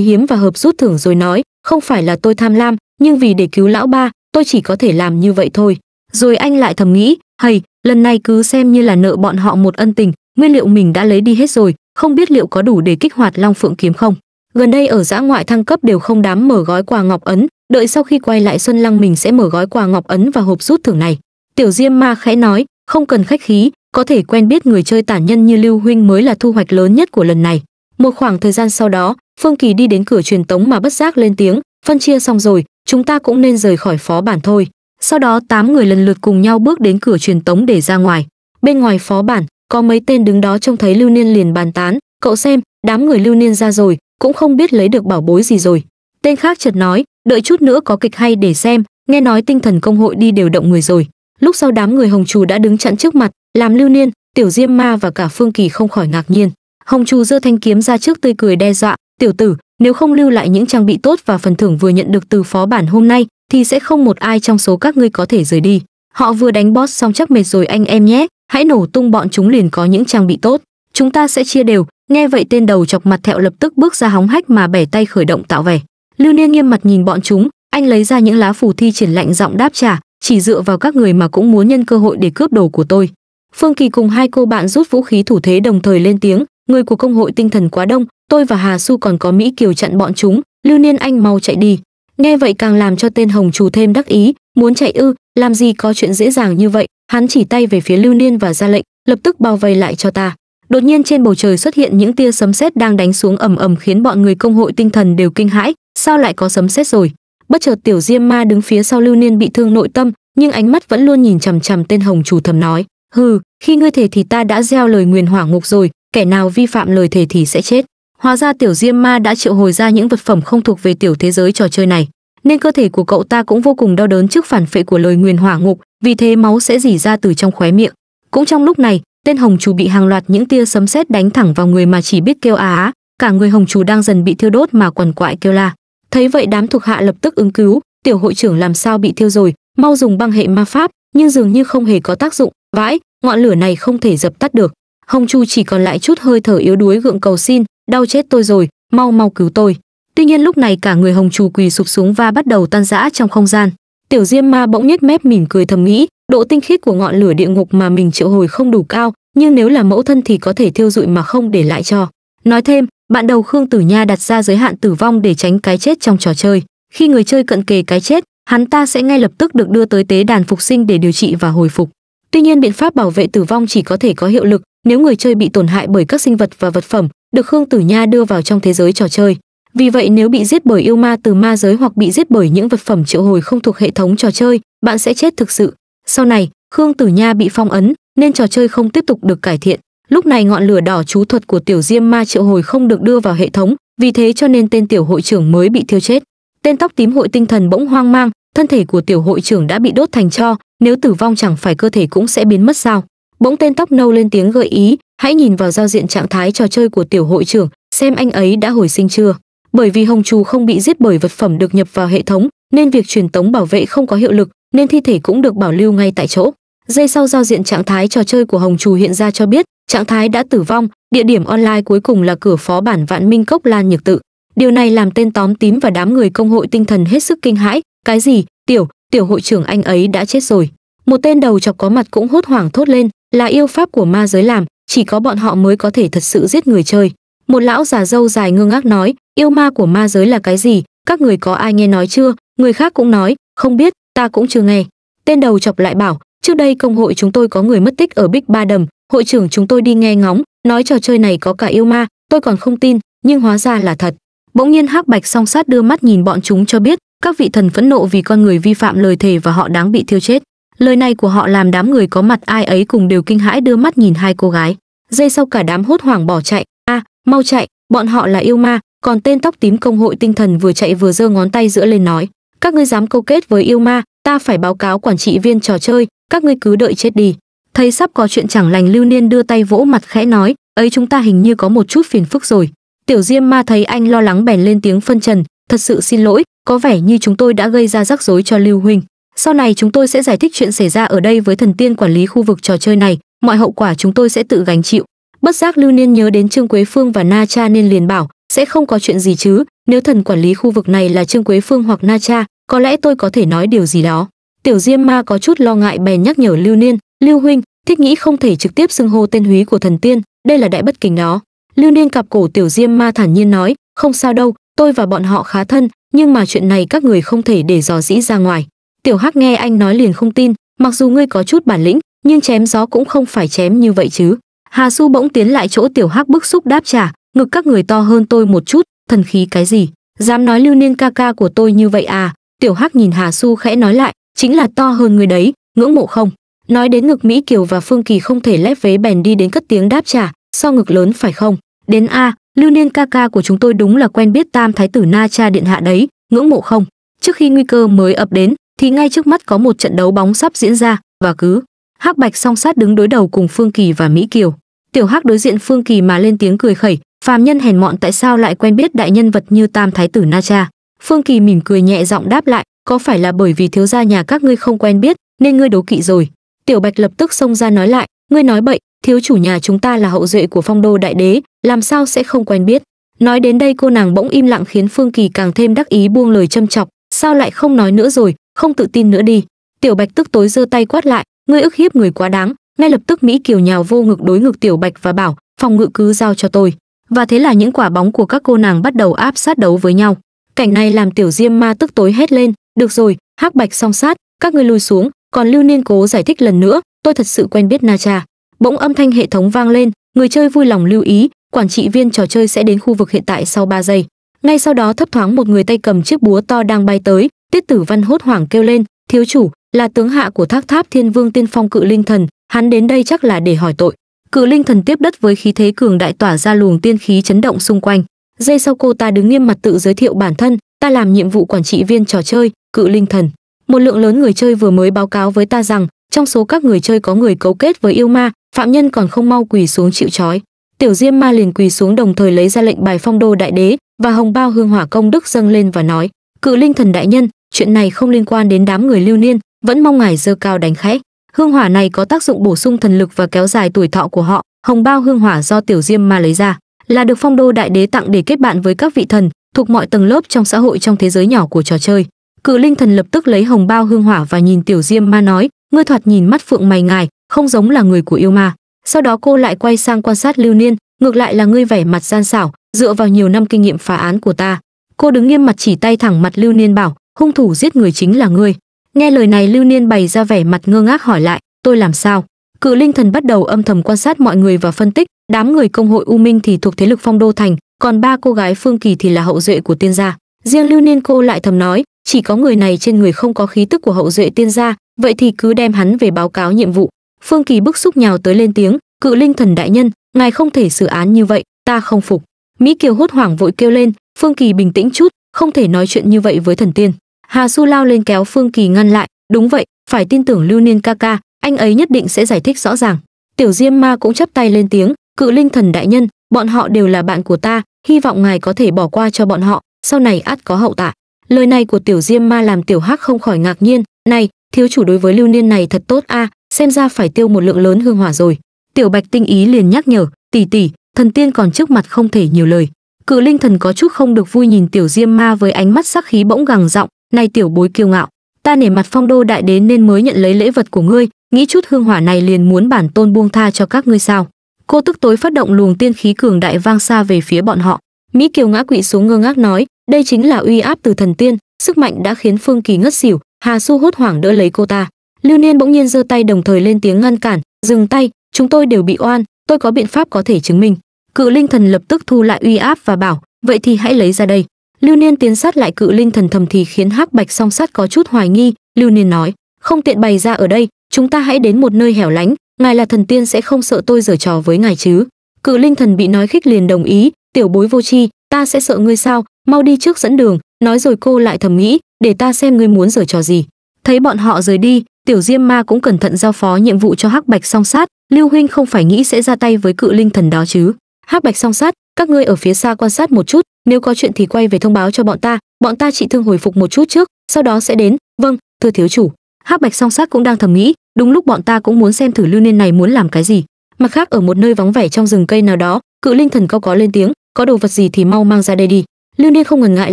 hiếm và hộp rút thưởng rồi nói, không phải là tôi tham lam, nhưng vì để cứu lão ba, tôi chỉ có thể làm như vậy thôi. Rồi anh lại thầm nghĩ, hầy, lần này cứ xem như là nợ bọn họ một ân tình, nguyên liệu mình đã lấy đi hết rồi, không biết liệu có đủ để kích hoạt Long Phượng kiếm không. Gần đây ở giã ngoại thăng cấp đều không đám mở gói quà ngọc ấn, đợi sau khi quay lại Xuân Lăng mình sẽ mở gói quà ngọc ấn và hộp rút thưởng này. Tiểu Diêm Ma khẽ nói, không cần khách khí, có thể quen biết người chơi tản nhân như lưu huynh mới là thu hoạch lớn nhất của lần này một khoảng thời gian sau đó phương kỳ đi đến cửa truyền tống mà bất giác lên tiếng phân chia xong rồi chúng ta cũng nên rời khỏi phó bản thôi sau đó tám người lần lượt cùng nhau bước đến cửa truyền tống để ra ngoài bên ngoài phó bản có mấy tên đứng đó trông thấy lưu niên liền bàn tán cậu xem đám người lưu niên ra rồi cũng không biết lấy được bảo bối gì rồi tên khác chợt nói đợi chút nữa có kịch hay để xem nghe nói tinh thần công hội đi đều động người rồi lúc sau đám người hồng trù đã đứng chặn trước mặt làm lưu niên, tiểu diêm ma và cả phương kỳ không khỏi ngạc nhiên. Hồng Chu giơ thanh kiếm ra trước tươi cười đe dọa, "Tiểu tử, nếu không lưu lại những trang bị tốt và phần thưởng vừa nhận được từ phó bản hôm nay, thì sẽ không một ai trong số các ngươi có thể rời đi. Họ vừa đánh boss xong chắc mệt rồi anh em nhé, hãy nổ tung bọn chúng liền có những trang bị tốt. Chúng ta sẽ chia đều." Nghe vậy tên đầu chọc mặt thẹo lập tức bước ra hóng hách mà bẻ tay khởi động tạo vẻ. Lưu Niên nghiêm mặt nhìn bọn chúng, anh lấy ra những lá phù thi triển lạnh giọng đáp trả, "Chỉ dựa vào các người mà cũng muốn nhân cơ hội để cướp đồ của tôi." Phương Kỳ cùng hai cô bạn rút vũ khí thủ thế đồng thời lên tiếng, người của công hội tinh thần quá đông, tôi và Hà Su còn có Mỹ Kiều chặn bọn chúng, Lưu Niên Anh mau chạy đi. Nghe vậy càng làm cho tên Hồng Trù thêm đắc ý, muốn chạy ư, làm gì có chuyện dễ dàng như vậy, hắn chỉ tay về phía Lưu Niên và ra lệnh, lập tức bao vây lại cho ta. Đột nhiên trên bầu trời xuất hiện những tia sấm sét đang đánh xuống ầm ầm khiến bọn người công hội tinh thần đều kinh hãi, sao lại có sấm sét rồi? Bất chợt tiểu Diêm Ma đứng phía sau Lưu Niên bị thương nội tâm, nhưng ánh mắt vẫn luôn nhìn chằm chằm tên Hồng Trù thầm nói: hừ khi ngươi thể thì ta đã gieo lời nguyền hỏa ngục rồi kẻ nào vi phạm lời thể thì sẽ chết hóa ra tiểu diêm ma đã triệu hồi ra những vật phẩm không thuộc về tiểu thế giới trò chơi này nên cơ thể của cậu ta cũng vô cùng đau đớn trước phản phệ của lời nguyền hỏa ngục vì thế máu sẽ dỉ ra từ trong khóe miệng cũng trong lúc này tên hồng chủ bị hàng loạt những tia sấm sét đánh thẳng vào người mà chỉ biết kêu á á cả người hồng chủ đang dần bị thiêu đốt mà quằn quại kêu la thấy vậy đám thuộc hạ lập tức ứng cứu tiểu hội trưởng làm sao bị thiêu rồi mau dùng băng hệ ma pháp nhưng dường như không hề có tác dụng vãi ngọn lửa này không thể dập tắt được hồng chu chỉ còn lại chút hơi thở yếu đuối gượng cầu xin đau chết tôi rồi mau mau cứu tôi tuy nhiên lúc này cả người hồng chu quỳ sụp xuống và bắt đầu tan rã trong không gian tiểu diêm ma bỗng nhếch mép mỉm cười thầm nghĩ độ tinh khiết của ngọn lửa địa ngục mà mình triệu hồi không đủ cao nhưng nếu là mẫu thân thì có thể thiêu dụi mà không để lại cho nói thêm bạn đầu khương tử nha đặt ra giới hạn tử vong để tránh cái chết trong trò chơi khi người chơi cận kề cái chết hắn ta sẽ ngay lập tức được đưa tới tế đàn phục sinh để điều trị và hồi phục. Tuy nhiên biện pháp bảo vệ tử vong chỉ có thể có hiệu lực nếu người chơi bị tổn hại bởi các sinh vật và vật phẩm được Khương Tử Nha đưa vào trong thế giới trò chơi. Vì vậy nếu bị giết bởi yêu ma từ ma giới hoặc bị giết bởi những vật phẩm triệu hồi không thuộc hệ thống trò chơi, bạn sẽ chết thực sự. Sau này, Khương Tử Nha bị phong ấn nên trò chơi không tiếp tục được cải thiện. Lúc này ngọn lửa đỏ chú thuật của tiểu diêm ma triệu hồi không được đưa vào hệ thống, vì thế cho nên tên tiểu hội trưởng mới bị thiêu chết tên tóc tím hội tinh thần bỗng hoang mang thân thể của tiểu hội trưởng đã bị đốt thành cho nếu tử vong chẳng phải cơ thể cũng sẽ biến mất sao bỗng tên tóc nâu lên tiếng gợi ý hãy nhìn vào giao diện trạng thái trò chơi của tiểu hội trưởng xem anh ấy đã hồi sinh chưa bởi vì hồng trù không bị giết bởi vật phẩm được nhập vào hệ thống nên việc truyền tống bảo vệ không có hiệu lực nên thi thể cũng được bảo lưu ngay tại chỗ giây sau giao diện trạng thái trò chơi của hồng trù hiện ra cho biết trạng thái đã tử vong địa điểm online cuối cùng là cửa phó bản vạn minh cốc lan nhược tự Điều này làm tên tóm tím và đám người công hội tinh thần hết sức kinh hãi, cái gì? Tiểu, tiểu hội trưởng anh ấy đã chết rồi. Một tên đầu chọc có mặt cũng hốt hoảng thốt lên, là yêu pháp của ma giới làm, chỉ có bọn họ mới có thể thật sự giết người chơi. Một lão già dâu dài ngơ ngác nói, yêu ma của ma giới là cái gì? Các người có ai nghe nói chưa? Người khác cũng nói, không biết, ta cũng chưa nghe. Tên đầu chọc lại bảo, trước đây công hội chúng tôi có người mất tích ở Big Ba Đầm, hội trưởng chúng tôi đi nghe ngóng, nói trò chơi này có cả yêu ma, tôi còn không tin, nhưng hóa ra là thật bỗng nhiên hắc bạch song sát đưa mắt nhìn bọn chúng cho biết các vị thần phẫn nộ vì con người vi phạm lời thề và họ đáng bị thiêu chết lời này của họ làm đám người có mặt ai ấy cùng đều kinh hãi đưa mắt nhìn hai cô gái dây sau cả đám hốt hoảng bỏ chạy a à, mau chạy bọn họ là yêu ma còn tên tóc tím công hội tinh thần vừa chạy vừa giơ ngón tay giữa lên nói các ngươi dám câu kết với yêu ma ta phải báo cáo quản trị viên trò chơi các ngươi cứ đợi chết đi thấy sắp có chuyện chẳng lành lưu niên đưa tay vỗ mặt khẽ nói ấy chúng ta hình như có một chút phiền phức rồi Tiểu Diêm Ma thấy anh lo lắng bèn lên tiếng phân trần, "Thật sự xin lỗi, có vẻ như chúng tôi đã gây ra rắc rối cho Lưu huynh. Sau này chúng tôi sẽ giải thích chuyện xảy ra ở đây với thần tiên quản lý khu vực trò chơi này, mọi hậu quả chúng tôi sẽ tự gánh chịu." Bất giác Lưu Niên nhớ đến Trương Quế Phương và Na Cha nên liền bảo, "Sẽ không có chuyện gì chứ, nếu thần quản lý khu vực này là Trương Quế Phương hoặc Na Cha, có lẽ tôi có thể nói điều gì đó." Tiểu Diêm Ma có chút lo ngại bèn nhắc nhở Lưu Niên, "Lưu huynh, thích nghĩ không thể trực tiếp xưng hô tên húy của thần tiên, đây là đại bất kính đó." lưu niên cặp cổ tiểu diêm ma thản nhiên nói không sao đâu tôi và bọn họ khá thân nhưng mà chuyện này các người không thể để dò dĩ ra ngoài tiểu hắc nghe anh nói liền không tin mặc dù ngươi có chút bản lĩnh nhưng chém gió cũng không phải chém như vậy chứ hà su bỗng tiến lại chỗ tiểu hắc bức xúc đáp trả ngực các người to hơn tôi một chút thần khí cái gì dám nói lưu niên ca ca của tôi như vậy à tiểu hắc nhìn hà su khẽ nói lại chính là to hơn người đấy ngưỡng mộ không nói đến ngực mỹ kiều và phương kỳ không thể lép vế bèn đi đến cất tiếng đáp trả so ngực lớn phải không đến a lưu niên ca ca của chúng tôi đúng là quen biết tam thái tử na cha điện hạ đấy ngưỡng mộ không trước khi nguy cơ mới ập đến thì ngay trước mắt có một trận đấu bóng sắp diễn ra và cứ hắc bạch song sát đứng đối đầu cùng phương kỳ và mỹ kiều tiểu hắc đối diện phương kỳ mà lên tiếng cười khẩy phàm nhân hèn mọn tại sao lại quen biết đại nhân vật như tam thái tử na cha phương kỳ mỉm cười nhẹ giọng đáp lại có phải là bởi vì thiếu gia nhà các ngươi không quen biết nên ngươi đố kỵ rồi tiểu bạch lập tức xông ra nói lại ngươi nói bậy thiếu chủ nhà chúng ta là hậu duệ của phong đô đại đế, làm sao sẽ không quen biết. Nói đến đây cô nàng bỗng im lặng khiến Phương Kỳ càng thêm đắc ý buông lời châm chọc, sao lại không nói nữa rồi, không tự tin nữa đi. Tiểu Bạch tức tối giơ tay quát lại, ngươi ức hiếp người quá đáng, ngay lập tức Mỹ Kiều nhào vô ngực đối ngực Tiểu Bạch và bảo, phòng ngự cứ giao cho tôi. Và thế là những quả bóng của các cô nàng bắt đầu áp sát đấu với nhau. Cảnh này làm Tiểu Diêm Ma tức tối hét lên, được rồi, Hắc Bạch song sát, các ngươi lui xuống, còn Lưu Niên cố giải thích lần nữa, tôi thật sự quen biết Na Cha bỗng âm thanh hệ thống vang lên người chơi vui lòng lưu ý quản trị viên trò chơi sẽ đến khu vực hiện tại sau 3 giây ngay sau đó thấp thoáng một người tay cầm chiếc búa to đang bay tới tiết tử văn hốt hoảng kêu lên thiếu chủ là tướng hạ của thác tháp thiên vương tiên phong cự linh thần hắn đến đây chắc là để hỏi tội cự linh thần tiếp đất với khí thế cường đại tỏa ra luồng tiên khí chấn động xung quanh giây sau cô ta đứng nghiêm mặt tự giới thiệu bản thân ta làm nhiệm vụ quản trị viên trò chơi cự linh thần một lượng lớn người chơi vừa mới báo cáo với ta rằng trong số các người chơi có người cấu kết với yêu ma phạm nhân còn không mau quỳ xuống chịu trói tiểu diêm ma liền quỳ xuống đồng thời lấy ra lệnh bài phong đô đại đế và hồng bao hương hỏa công đức dâng lên và nói cự linh thần đại nhân chuyện này không liên quan đến đám người lưu niên vẫn mong ngài dơ cao đánh khẽ hương hỏa này có tác dụng bổ sung thần lực và kéo dài tuổi thọ của họ hồng bao hương hỏa do tiểu diêm ma lấy ra là được phong đô đại đế tặng để kết bạn với các vị thần thuộc mọi tầng lớp trong xã hội trong thế giới nhỏ của trò chơi cự linh thần lập tức lấy hồng bao hương hỏa và nhìn tiểu diêm ma nói ngươi thoạt nhìn mắt phượng mày ngài không giống là người của yêu ma sau đó cô lại quay sang quan sát lưu niên ngược lại là ngươi vẻ mặt gian xảo dựa vào nhiều năm kinh nghiệm phá án của ta cô đứng nghiêm mặt chỉ tay thẳng mặt lưu niên bảo hung thủ giết người chính là ngươi nghe lời này lưu niên bày ra vẻ mặt ngơ ngác hỏi lại tôi làm sao cự linh thần bắt đầu âm thầm quan sát mọi người và phân tích đám người công hội u minh thì thuộc thế lực phong đô thành còn ba cô gái phương kỳ thì là hậu duệ của tiên gia riêng lưu niên cô lại thầm nói chỉ có người này trên người không có khí tức của hậu duệ tiên gia vậy thì cứ đem hắn về báo cáo nhiệm vụ phương kỳ bức xúc nhào tới lên tiếng cự linh thần đại nhân ngài không thể xử án như vậy ta không phục mỹ kiều hốt hoảng vội kêu lên phương kỳ bình tĩnh chút không thể nói chuyện như vậy với thần tiên hà su lao lên kéo phương kỳ ngăn lại đúng vậy phải tin tưởng lưu niên ca ca anh ấy nhất định sẽ giải thích rõ ràng tiểu diêm ma cũng chắp tay lên tiếng cự linh thần đại nhân bọn họ đều là bạn của ta hy vọng ngài có thể bỏ qua cho bọn họ sau này ắt có hậu tạ lời này của tiểu diêm ma làm tiểu hắc không khỏi ngạc nhiên này thiếu chủ đối với lưu niên này thật tốt a à, xem ra phải tiêu một lượng lớn hương hỏa rồi tiểu bạch tinh ý liền nhắc nhở tỷ tỷ thần tiên còn trước mặt không thể nhiều lời cự linh thần có chút không được vui nhìn tiểu diêm ma với ánh mắt sắc khí bỗng gằn giọng này tiểu bối kiêu ngạo ta nể mặt phong đô đại đến nên mới nhận lấy lễ vật của ngươi nghĩ chút hương hỏa này liền muốn bản tôn buông tha cho các ngươi sao cô tức tối phát động luồng tiên khí cường đại vang xa về phía bọn họ mỹ kiều ngã quỵ xuống ngơ ngác nói đây chính là uy áp từ thần tiên sức mạnh đã khiến phương kỳ ngất xỉu hà su hốt hoảng đỡ lấy cô ta lưu niên bỗng nhiên giơ tay đồng thời lên tiếng ngăn cản dừng tay chúng tôi đều bị oan tôi có biện pháp có thể chứng minh cự linh thần lập tức thu lại uy áp và bảo vậy thì hãy lấy ra đây lưu niên tiến sát lại cự linh thần thầm thì khiến hắc bạch song sắt có chút hoài nghi lưu niên nói không tiện bày ra ở đây chúng ta hãy đến một nơi hẻo lánh ngài là thần tiên sẽ không sợ tôi giở trò với ngài chứ cự linh thần bị nói khích liền đồng ý tiểu bối vô tri ta sẽ sợ ngươi sao mau đi trước dẫn đường nói rồi cô lại thầm nghĩ để ta xem ngươi muốn giở trò gì thấy bọn họ rời đi Tiểu Diêm Ma cũng cẩn thận giao phó nhiệm vụ cho Hắc Bạch Song Sát, Lưu huynh không phải nghĩ sẽ ra tay với cự linh thần đó chứ? Hắc Bạch Song Sát, các ngươi ở phía xa quan sát một chút, nếu có chuyện thì quay về thông báo cho bọn ta, bọn ta trị thương hồi phục một chút trước, sau đó sẽ đến. Vâng, thưa thiếu chủ. Hắc Bạch Song Sát cũng đang thầm nghĩ, đúng lúc bọn ta cũng muốn xem thử lưu niên này muốn làm cái gì. Mặt khác ở một nơi vắng vẻ trong rừng cây nào đó, cự linh thần cao có lên tiếng, có đồ vật gì thì mau mang ra đây đi. Lưu niên không ngần ngại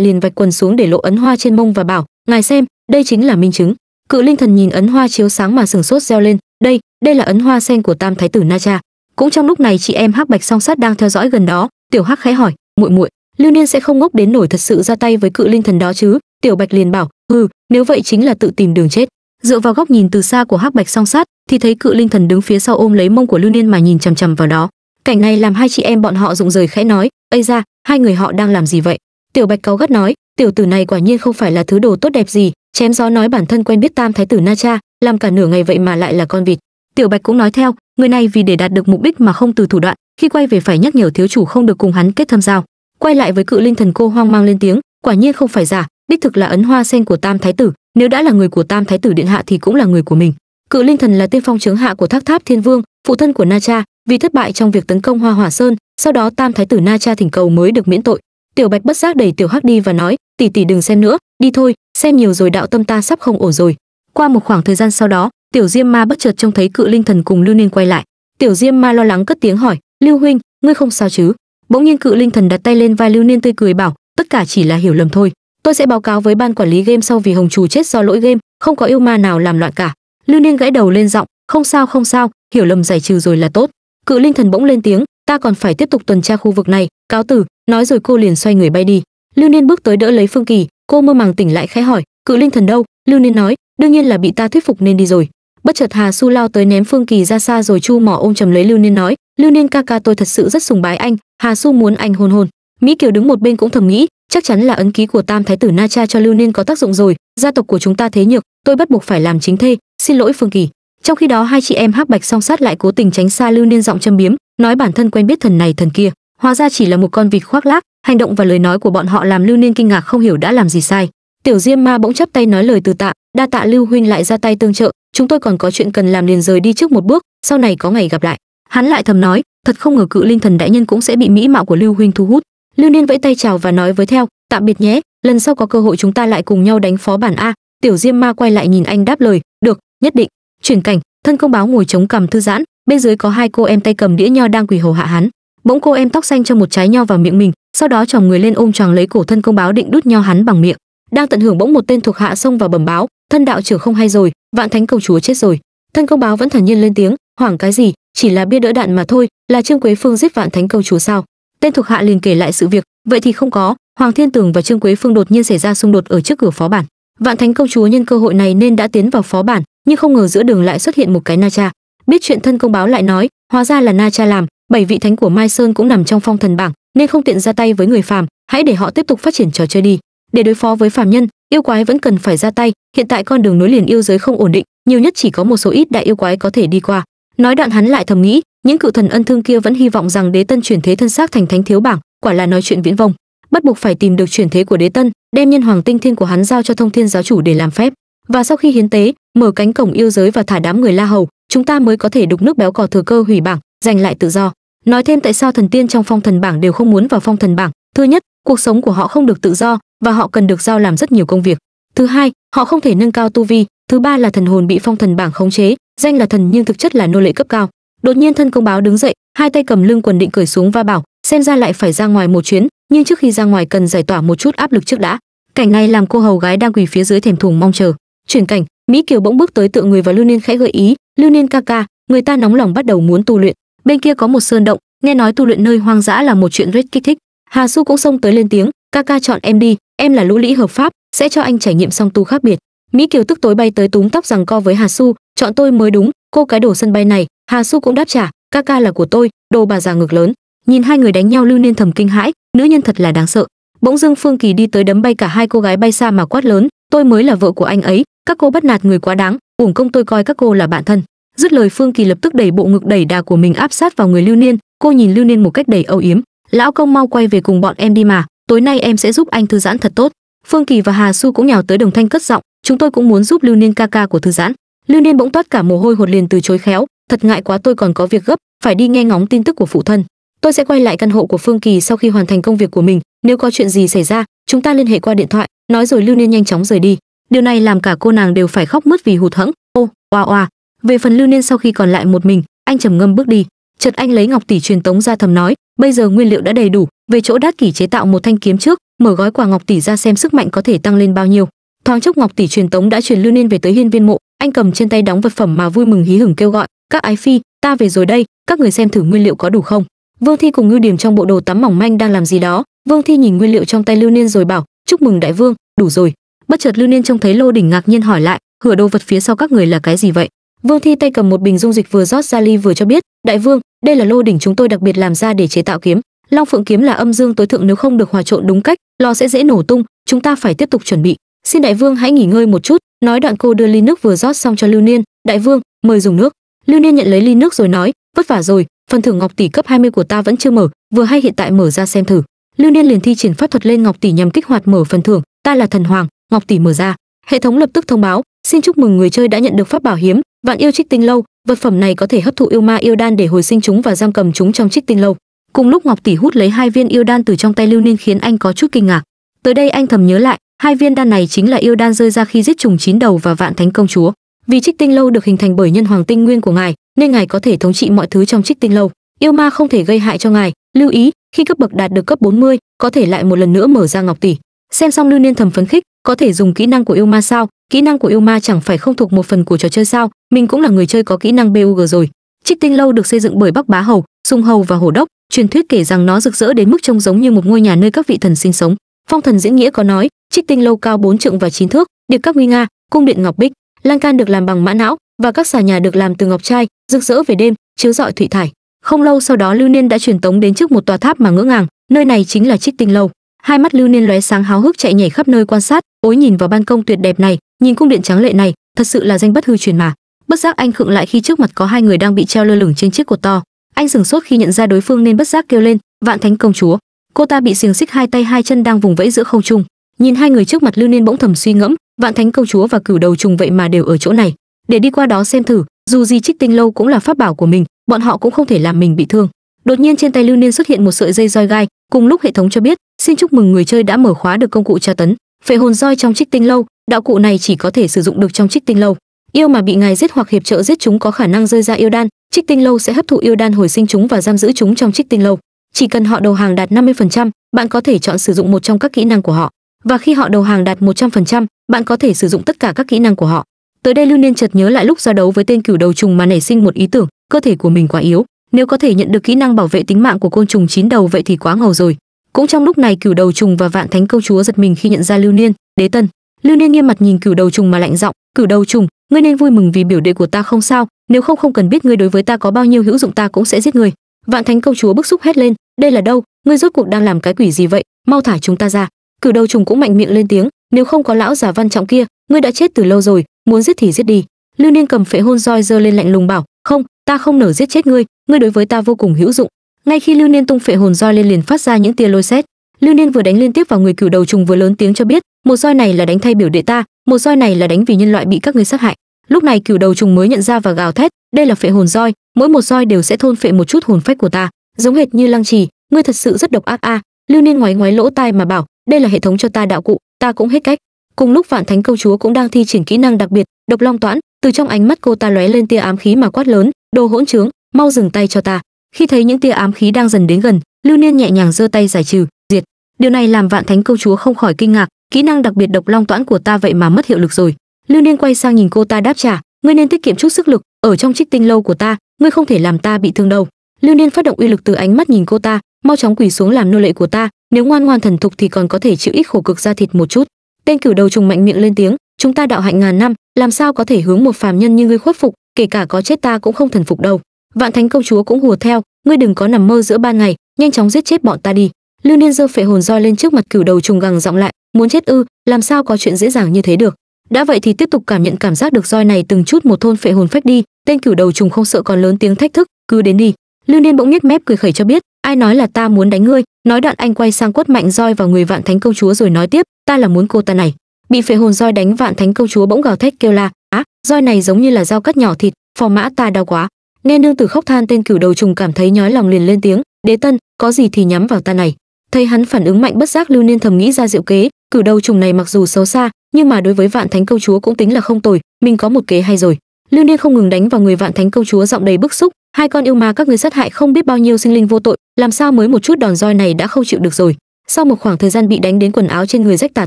liền vạch quần xuống để lộ ấn hoa trên mông và bảo, ngài xem, đây chính là minh chứng cự linh thần nhìn ấn hoa chiếu sáng mà sừng sốt reo lên đây đây là ấn hoa sen của tam thái tử na cha cũng trong lúc này chị em hắc bạch song sát đang theo dõi gần đó tiểu hắc khẽ hỏi muội muội lưu niên sẽ không ngốc đến nổi thật sự ra tay với cự linh thần đó chứ tiểu bạch liền bảo ừ nếu vậy chính là tự tìm đường chết dựa vào góc nhìn từ xa của hắc bạch song sát thì thấy cự linh thần đứng phía sau ôm lấy mông của lưu niên mà nhìn chằm chằm vào đó cảnh này làm hai chị em bọn họ rụng rời khẽ nói ây ra hai người họ đang làm gì vậy tiểu bạch cáu gắt nói tiểu tử này quả nhiên không phải là thứ đồ tốt đẹp gì chém gió nói bản thân quen biết tam thái tử na cha làm cả nửa ngày vậy mà lại là con vịt tiểu bạch cũng nói theo người này vì để đạt được mục đích mà không từ thủ đoạn khi quay về phải nhắc nhở thiếu chủ không được cùng hắn kết thâm giao quay lại với cự linh thần cô hoang mang lên tiếng quả nhiên không phải giả đích thực là ấn hoa sen của tam thái tử nếu đã là người của tam thái tử điện hạ thì cũng là người của mình cự linh thần là tiên phong chướng hạ của Thác tháp thiên vương phụ thân của na cha vì thất bại trong việc tấn công hoa hỏa sơn sau đó tam thái tử na cha thỉnh cầu mới được miễn tội tiểu bạch bất giác đẩy tiểu hắc đi và nói tỷ tỷ đừng xem nữa đi thôi xem nhiều rồi đạo tâm ta sắp không ổn rồi qua một khoảng thời gian sau đó tiểu diêm ma bất chợt trông thấy cự linh thần cùng lưu niên quay lại tiểu diêm ma lo lắng cất tiếng hỏi lưu huynh ngươi không sao chứ bỗng nhiên cự linh thần đặt tay lên vai lưu niên tươi cười bảo tất cả chỉ là hiểu lầm thôi tôi sẽ báo cáo với ban quản lý game sau vì hồng chủ chết do lỗi game không có yêu ma nào làm loạn cả lưu niên gãy đầu lên giọng không sao không sao hiểu lầm giải trừ rồi là tốt cự linh thần bỗng lên tiếng ta còn phải tiếp tục tuần tra khu vực này cáo tử nói rồi cô liền xoay người bay đi lưu niên bước tới đỡ lấy phương kỳ cô mơ màng tỉnh lại khẽ hỏi cự linh thần đâu lưu niên nói đương nhiên là bị ta thuyết phục nên đi rồi bất chợt hà su lao tới ném phương kỳ ra xa rồi chu mỏ ôm chầm lấy lưu niên nói lưu niên ca ca tôi thật sự rất sùng bái anh hà su muốn anh hôn hôn mỹ kiều đứng một bên cũng thầm nghĩ chắc chắn là ấn ký của tam thái tử na cha cho lưu niên có tác dụng rồi gia tộc của chúng ta thế nhược tôi bắt buộc phải làm chính thê xin lỗi phương kỳ trong khi đó hai chị em hắc bạch song sát lại cố tình tránh xa lưu niên giọng châm biếm nói bản thân quen biết thần này thần kia hóa ra chỉ là một con vịt khoác lác hành động và lời nói của bọn họ làm lưu niên kinh ngạc không hiểu đã làm gì sai tiểu diêm ma bỗng chắp tay nói lời từ tạ đa tạ lưu huynh lại ra tay tương trợ chúng tôi còn có chuyện cần làm liền rời đi trước một bước sau này có ngày gặp lại hắn lại thầm nói thật không ngờ cự linh thần đại nhân cũng sẽ bị mỹ mạo của lưu huynh thu hút lưu niên vẫy tay chào và nói với theo tạm biệt nhé lần sau có cơ hội chúng ta lại cùng nhau đánh phó bản a tiểu diêm ma quay lại nhìn anh đáp lời được nhất định chuyển cảnh thân công báo ngồi chống cằm thư giãn bên dưới có hai cô em tay cầm đĩa nho đang quỳ hầu hạ hắn bỗng cô em tóc xanh cho một trái nho vào miệng mình sau đó chồng người lên ôm choàng lấy cổ thân công báo định đút nho hắn bằng miệng đang tận hưởng bỗng một tên thuộc hạ xông vào bẩm báo thân đạo trưởng không hay rồi vạn thánh công chúa chết rồi thân công báo vẫn thản nhiên lên tiếng hoảng cái gì chỉ là bia đỡ đạn mà thôi là trương quế phương giết vạn thánh công chúa sao tên thuộc hạ liền kể lại sự việc vậy thì không có hoàng thiên tường và trương quế phương đột nhiên xảy ra xung đột ở trước cửa phó bản vạn thánh công chúa nhân cơ hội này nên đã tiến vào phó bản nhưng không ngờ giữa đường lại xuất hiện một cái na cha biết chuyện thân công báo lại nói hóa ra là na cha làm bảy vị thánh của mai sơn cũng nằm trong phong thần bảng nên không tiện ra tay với người phàm hãy để họ tiếp tục phát triển trò chơi đi để đối phó với phàm nhân yêu quái vẫn cần phải ra tay hiện tại con đường nối liền yêu giới không ổn định nhiều nhất chỉ có một số ít đại yêu quái có thể đi qua nói đoạn hắn lại thầm nghĩ những cựu thần ân thương kia vẫn hy vọng rằng đế tân chuyển thế thân xác thành thánh thiếu bảng quả là nói chuyện viễn vông bắt buộc phải tìm được chuyển thế của đế tân đem nhân hoàng tinh thiên của hắn giao cho thông thiên giáo chủ để làm phép và sau khi hiến tế mở cánh cổng yêu giới và thả đám người la hầu chúng ta mới có thể đục nước béo cò thừa cơ hủy bảng giành lại tự do nói thêm tại sao thần tiên trong phong thần bảng đều không muốn vào phong thần bảng thứ nhất cuộc sống của họ không được tự do và họ cần được giao làm rất nhiều công việc thứ hai họ không thể nâng cao tu vi thứ ba là thần hồn bị phong thần bảng khống chế danh là thần nhưng thực chất là nô lệ cấp cao đột nhiên thân công báo đứng dậy hai tay cầm lưng quần định cởi xuống và bảo xem ra lại phải ra ngoài một chuyến nhưng trước khi ra ngoài cần giải tỏa một chút áp lực trước đã cảnh này làm cô hầu gái đang quỳ phía dưới thềm thùng mong chờ chuyển cảnh mỹ kiều bỗng bước tới tựa người và lưu niên khẽ gợi ý lưu niên ca ca người ta nóng lòng bắt đầu muốn tu luyện bên kia có một sơn động nghe nói tu luyện nơi hoang dã là một chuyện rất kích thích hà su cũng xông tới lên tiếng ca ca chọn em đi em là lũ lĩ hợp pháp sẽ cho anh trải nghiệm song tu khác biệt mỹ kiều tức tối bay tới túm tóc rằng co với hà su chọn tôi mới đúng cô cái đồ sân bay này hà su cũng đáp trả ca ca là của tôi đồ bà già ngực lớn nhìn hai người đánh nhau lưu niên thầm kinh hãi nữ nhân thật là đáng sợ bỗng dưng phương kỳ đi tới đấm bay cả hai cô gái bay xa mà quát lớn tôi mới là vợ của anh ấy các cô bắt nạt người quá đáng uổng công tôi coi các cô là bạn thân dứt lời phương kỳ lập tức đẩy bộ ngực đẩy đà của mình áp sát vào người lưu niên cô nhìn lưu niên một cách đầy âu yếm lão công mau quay về cùng bọn em đi mà tối nay em sẽ giúp anh thư giãn thật tốt phương kỳ và hà su cũng nhào tới đồng thanh cất giọng chúng tôi cũng muốn giúp lưu niên ca ca của thư giãn lưu niên bỗng toát cả mồ hôi hột liền từ chối khéo thật ngại quá tôi còn có việc gấp phải đi nghe ngóng tin tức của phụ thân tôi sẽ quay lại căn hộ của phương kỳ sau khi hoàn thành công việc của mình nếu có chuyện gì xảy ra chúng ta liên hệ qua điện thoại nói rồi lưu niên nhanh chóng rời đi điều này làm cả cô nàng đều phải khóc mướt vì hụt hẫng ô oa oa về phần lưu niên sau khi còn lại một mình anh trầm ngâm bước đi chợt anh lấy ngọc tỷ truyền tống ra thầm nói bây giờ nguyên liệu đã đầy đủ về chỗ đát kỷ chế tạo một thanh kiếm trước mở gói quả ngọc tỷ ra xem sức mạnh có thể tăng lên bao nhiêu thoáng chốc ngọc tỷ truyền tống đã truyền lưu niên về tới hiên viên mộ anh cầm trên tay đóng vật phẩm mà vui mừng hí hửng kêu gọi các ái phi ta về rồi đây các người xem thử nguyên liệu có đủ không vương thi cùng ngưu điểm trong bộ đồ tắm mỏng manh đang làm gì đó vương thi nhìn nguyên liệu trong tay lưu niên rồi bảo chúc mừng đại vương đủ rồi bất chợt lưu niên trông thấy lô đỉnh ngạc nhiên hỏi lại hửa đồ vật phía sau các người là cái gì vậy Vương Thi tay cầm một bình dung dịch vừa rót ra ly vừa cho biết, "Đại vương, đây là lô đỉnh chúng tôi đặc biệt làm ra để chế tạo kiếm, Long Phượng kiếm là âm dương tối thượng nếu không được hòa trộn đúng cách, lò sẽ dễ nổ tung, chúng ta phải tiếp tục chuẩn bị. Xin đại vương hãy nghỉ ngơi một chút." Nói đoạn cô đưa ly nước vừa rót xong cho Lưu Niên, "Đại vương, mời dùng nước." Lưu Niên nhận lấy ly nước rồi nói, "Vất vả rồi, phần thưởng ngọc tỷ cấp 20 của ta vẫn chưa mở, vừa hay hiện tại mở ra xem thử." Lưu Niên liền thi triển pháp thuật lên ngọc tỷ nhằm kích hoạt mở phần thưởng, "Ta là thần hoàng, ngọc tỷ mở ra." Hệ thống lập tức thông báo, "Xin chúc mừng người chơi đã nhận được pháp bảo hiếm, vạn yêu trích tinh lâu vật phẩm này có thể hấp thụ yêu ma yêu đan để hồi sinh chúng và giam cầm chúng trong trích tinh lâu cùng lúc ngọc tỷ hút lấy hai viên yêu đan từ trong tay lưu ninh khiến anh có chút kinh ngạc tới đây anh thầm nhớ lại hai viên đan này chính là yêu đan rơi ra khi giết trùng chín đầu và vạn thánh công chúa vì trích tinh lâu được hình thành bởi nhân hoàng tinh nguyên của ngài nên ngài có thể thống trị mọi thứ trong trích tinh lâu yêu ma không thể gây hại cho ngài lưu ý khi cấp bậc đạt được cấp 40, có thể lại một lần nữa mở ra ngọc tỷ xem xong lưu niên thầm phấn khích có thể dùng kỹ năng của yêu ma sao kỹ năng của yêu ma chẳng phải không thuộc một phần của trò chơi sao mình cũng là người chơi có kỹ năng bug rồi trích tinh lâu được xây dựng bởi bắc bá hầu sung hầu và hổ đốc truyền thuyết kể rằng nó rực rỡ đến mức trông giống như một ngôi nhà nơi các vị thần sinh sống phong thần diễn nghĩa có nói trích tinh lâu cao bốn trượng và chín thước điệp các nguy nga cung điện ngọc bích lan can được làm bằng mã não và các xà nhà được làm từ ngọc trai rực rỡ về đêm chiếu rọi thụy thải không lâu sau đó lưu niên đã truyền tống đến trước một tòa tháp mà ngỡ ngàng nơi này chính là trích tinh lâu hai mắt lưu niên lóe sáng háo hức chạy nhảy khắp nơi quan sát ối nhìn vào ban công tuyệt đẹp này nhìn cung điện trắng lệ này thật sự là danh bất hư truyền mà bất giác anh khựng lại khi trước mặt có hai người đang bị treo lơ lửng trên chiếc cột to anh sửng sốt khi nhận ra đối phương nên bất giác kêu lên vạn thánh công chúa cô ta bị xiềng xích hai tay hai chân đang vùng vẫy giữa không trung nhìn hai người trước mặt lưu niên bỗng thầm suy ngẫm vạn thánh công chúa và cửu đầu trùng vậy mà đều ở chỗ này để đi qua đó xem thử dù gì trích tinh lâu cũng là pháp bảo của mình bọn họ cũng không thể làm mình bị thương đột nhiên trên tay lưu niên xuất hiện một sợi dây roi gai cùng lúc hệ thống cho biết xin chúc mừng người chơi đã mở khóa được công cụ tra tấn phệ hồn roi trong trích tinh lâu đạo cụ này chỉ có thể sử dụng được trong trích tinh lâu yêu mà bị ngài giết hoặc hiệp trợ giết chúng có khả năng rơi ra yêu đan trích tinh lâu sẽ hấp thụ yêu đan hồi sinh chúng và giam giữ chúng trong trích tinh lâu chỉ cần họ đầu hàng đạt 50%, bạn có thể chọn sử dụng một trong các kỹ năng của họ và khi họ đầu hàng đạt 100%, bạn có thể sử dụng tất cả các kỹ năng của họ tới đây lưu niên chợt nhớ lại lúc giao đấu với tên cửu đầu trùng mà nảy sinh một ý tưởng cơ thể của mình quá yếu nếu có thể nhận được kỹ năng bảo vệ tính mạng của côn trùng chín đầu vậy thì quá ngầu rồi cũng trong lúc này cửu đầu trùng và vạn thánh công chúa giật mình khi nhận ra lưu niên đế tân lưu niên nghiêm mặt nhìn cửu đầu trùng mà lạnh giọng cửu đầu trùng ngươi nên vui mừng vì biểu đệ của ta không sao nếu không không cần biết ngươi đối với ta có bao nhiêu hữu dụng ta cũng sẽ giết ngươi vạn thánh công chúa bức xúc hét lên đây là đâu ngươi rốt cuộc đang làm cái quỷ gì vậy mau thả chúng ta ra cửu đầu trùng cũng mạnh miệng lên tiếng nếu không có lão giả văn trọng kia ngươi đã chết từ lâu rồi muốn giết thì giết đi lưu niên cầm phệ hôn roi giơ lên lạnh lùng bảo không ta không nở giết chết ngươi ngươi đối với ta vô cùng hữu dụng ngay khi lưu niên tung phệ hồn roi lên liền phát ra những tia lôi xét lưu niên vừa đánh liên tiếp vào người cửu đầu trùng vừa lớn tiếng cho biết một roi này là đánh thay biểu đệ ta một roi này là đánh vì nhân loại bị các ngươi sát hại lúc này cửu đầu trùng mới nhận ra và gào thét đây là phệ hồn roi mỗi một roi đều sẽ thôn phệ một chút hồn phách của ta giống hệt như lăng trì ngươi thật sự rất độc ác a lưu niên ngoái ngoái lỗ tai mà bảo đây là hệ thống cho ta đạo cụ ta cũng hết cách cùng lúc vạn thánh công chúa cũng đang thi triển kỹ năng đặc biệt độc long toãn từ trong ánh mắt cô ta lóe lên tia ám khí mà quát lớn đồ hỗn trướng mau dừng tay cho ta khi thấy những tia ám khí đang dần đến gần lưu niên nhẹ nhàng giơ tay giải trừ diệt điều này làm vạn thánh công chúa không khỏi kinh ngạc kỹ năng đặc biệt độc long toãn của ta vậy mà mất hiệu lực rồi lưu niên quay sang nhìn cô ta đáp trả ngươi nên tiết kiệm chút sức lực ở trong trích tinh lâu của ta ngươi không thể làm ta bị thương đâu lưu niên phát động uy lực từ ánh mắt nhìn cô ta mau chóng quỳ xuống làm nô lệ của ta nếu ngoan ngoan thần thục thì còn có thể chịu ít khổ cực ra thịt một chút tên cửu đầu trùng mạnh miệng lên tiếng chúng ta đạo hạnh ngàn năm làm sao có thể hướng một phàm nhân như ngươi khuất phục kể cả có chết ta cũng không thần phục đâu vạn thánh công chúa cũng hùa theo ngươi đừng có nằm mơ giữa ban ngày nhanh chóng giết chết bọn ta đi lưu niên giơ phệ hồn roi lên trước mặt cửu đầu trùng gằn giọng lại muốn chết ư làm sao có chuyện dễ dàng như thế được đã vậy thì tiếp tục cảm nhận cảm giác được roi này từng chút một thôn phệ hồn phách đi tên cửu đầu trùng không sợ còn lớn tiếng thách thức cứ đến đi lưu niên bỗng nhếch mép cười khẩy cho biết ai nói là ta muốn đánh ngươi nói đoạn anh quay sang quất mạnh roi vào người vạn thánh công chúa rồi nói tiếp ta là muốn cô ta này bị phệ hồn roi đánh vạn thánh công chúa bỗng gào thét kêu la á roi này giống như là dao cắt nhỏ thịt phò mã ta đau quá nghe nương tử khóc than tên cửu đầu trùng cảm thấy nhói lòng liền lên tiếng đế tân có gì thì nhắm vào ta này thấy hắn phản ứng mạnh bất giác lưu niên thầm nghĩ ra diệu kế cử đầu trùng này mặc dù xấu xa nhưng mà đối với vạn thánh câu chúa cũng tính là không tồi mình có một kế hay rồi lưu niên không ngừng đánh vào người vạn thánh câu chúa giọng đầy bức xúc hai con yêu ma các người sát hại không biết bao nhiêu sinh linh vô tội làm sao mới một chút đòn roi này đã không chịu được rồi sau một khoảng thời gian bị đánh đến quần áo trên người rách tả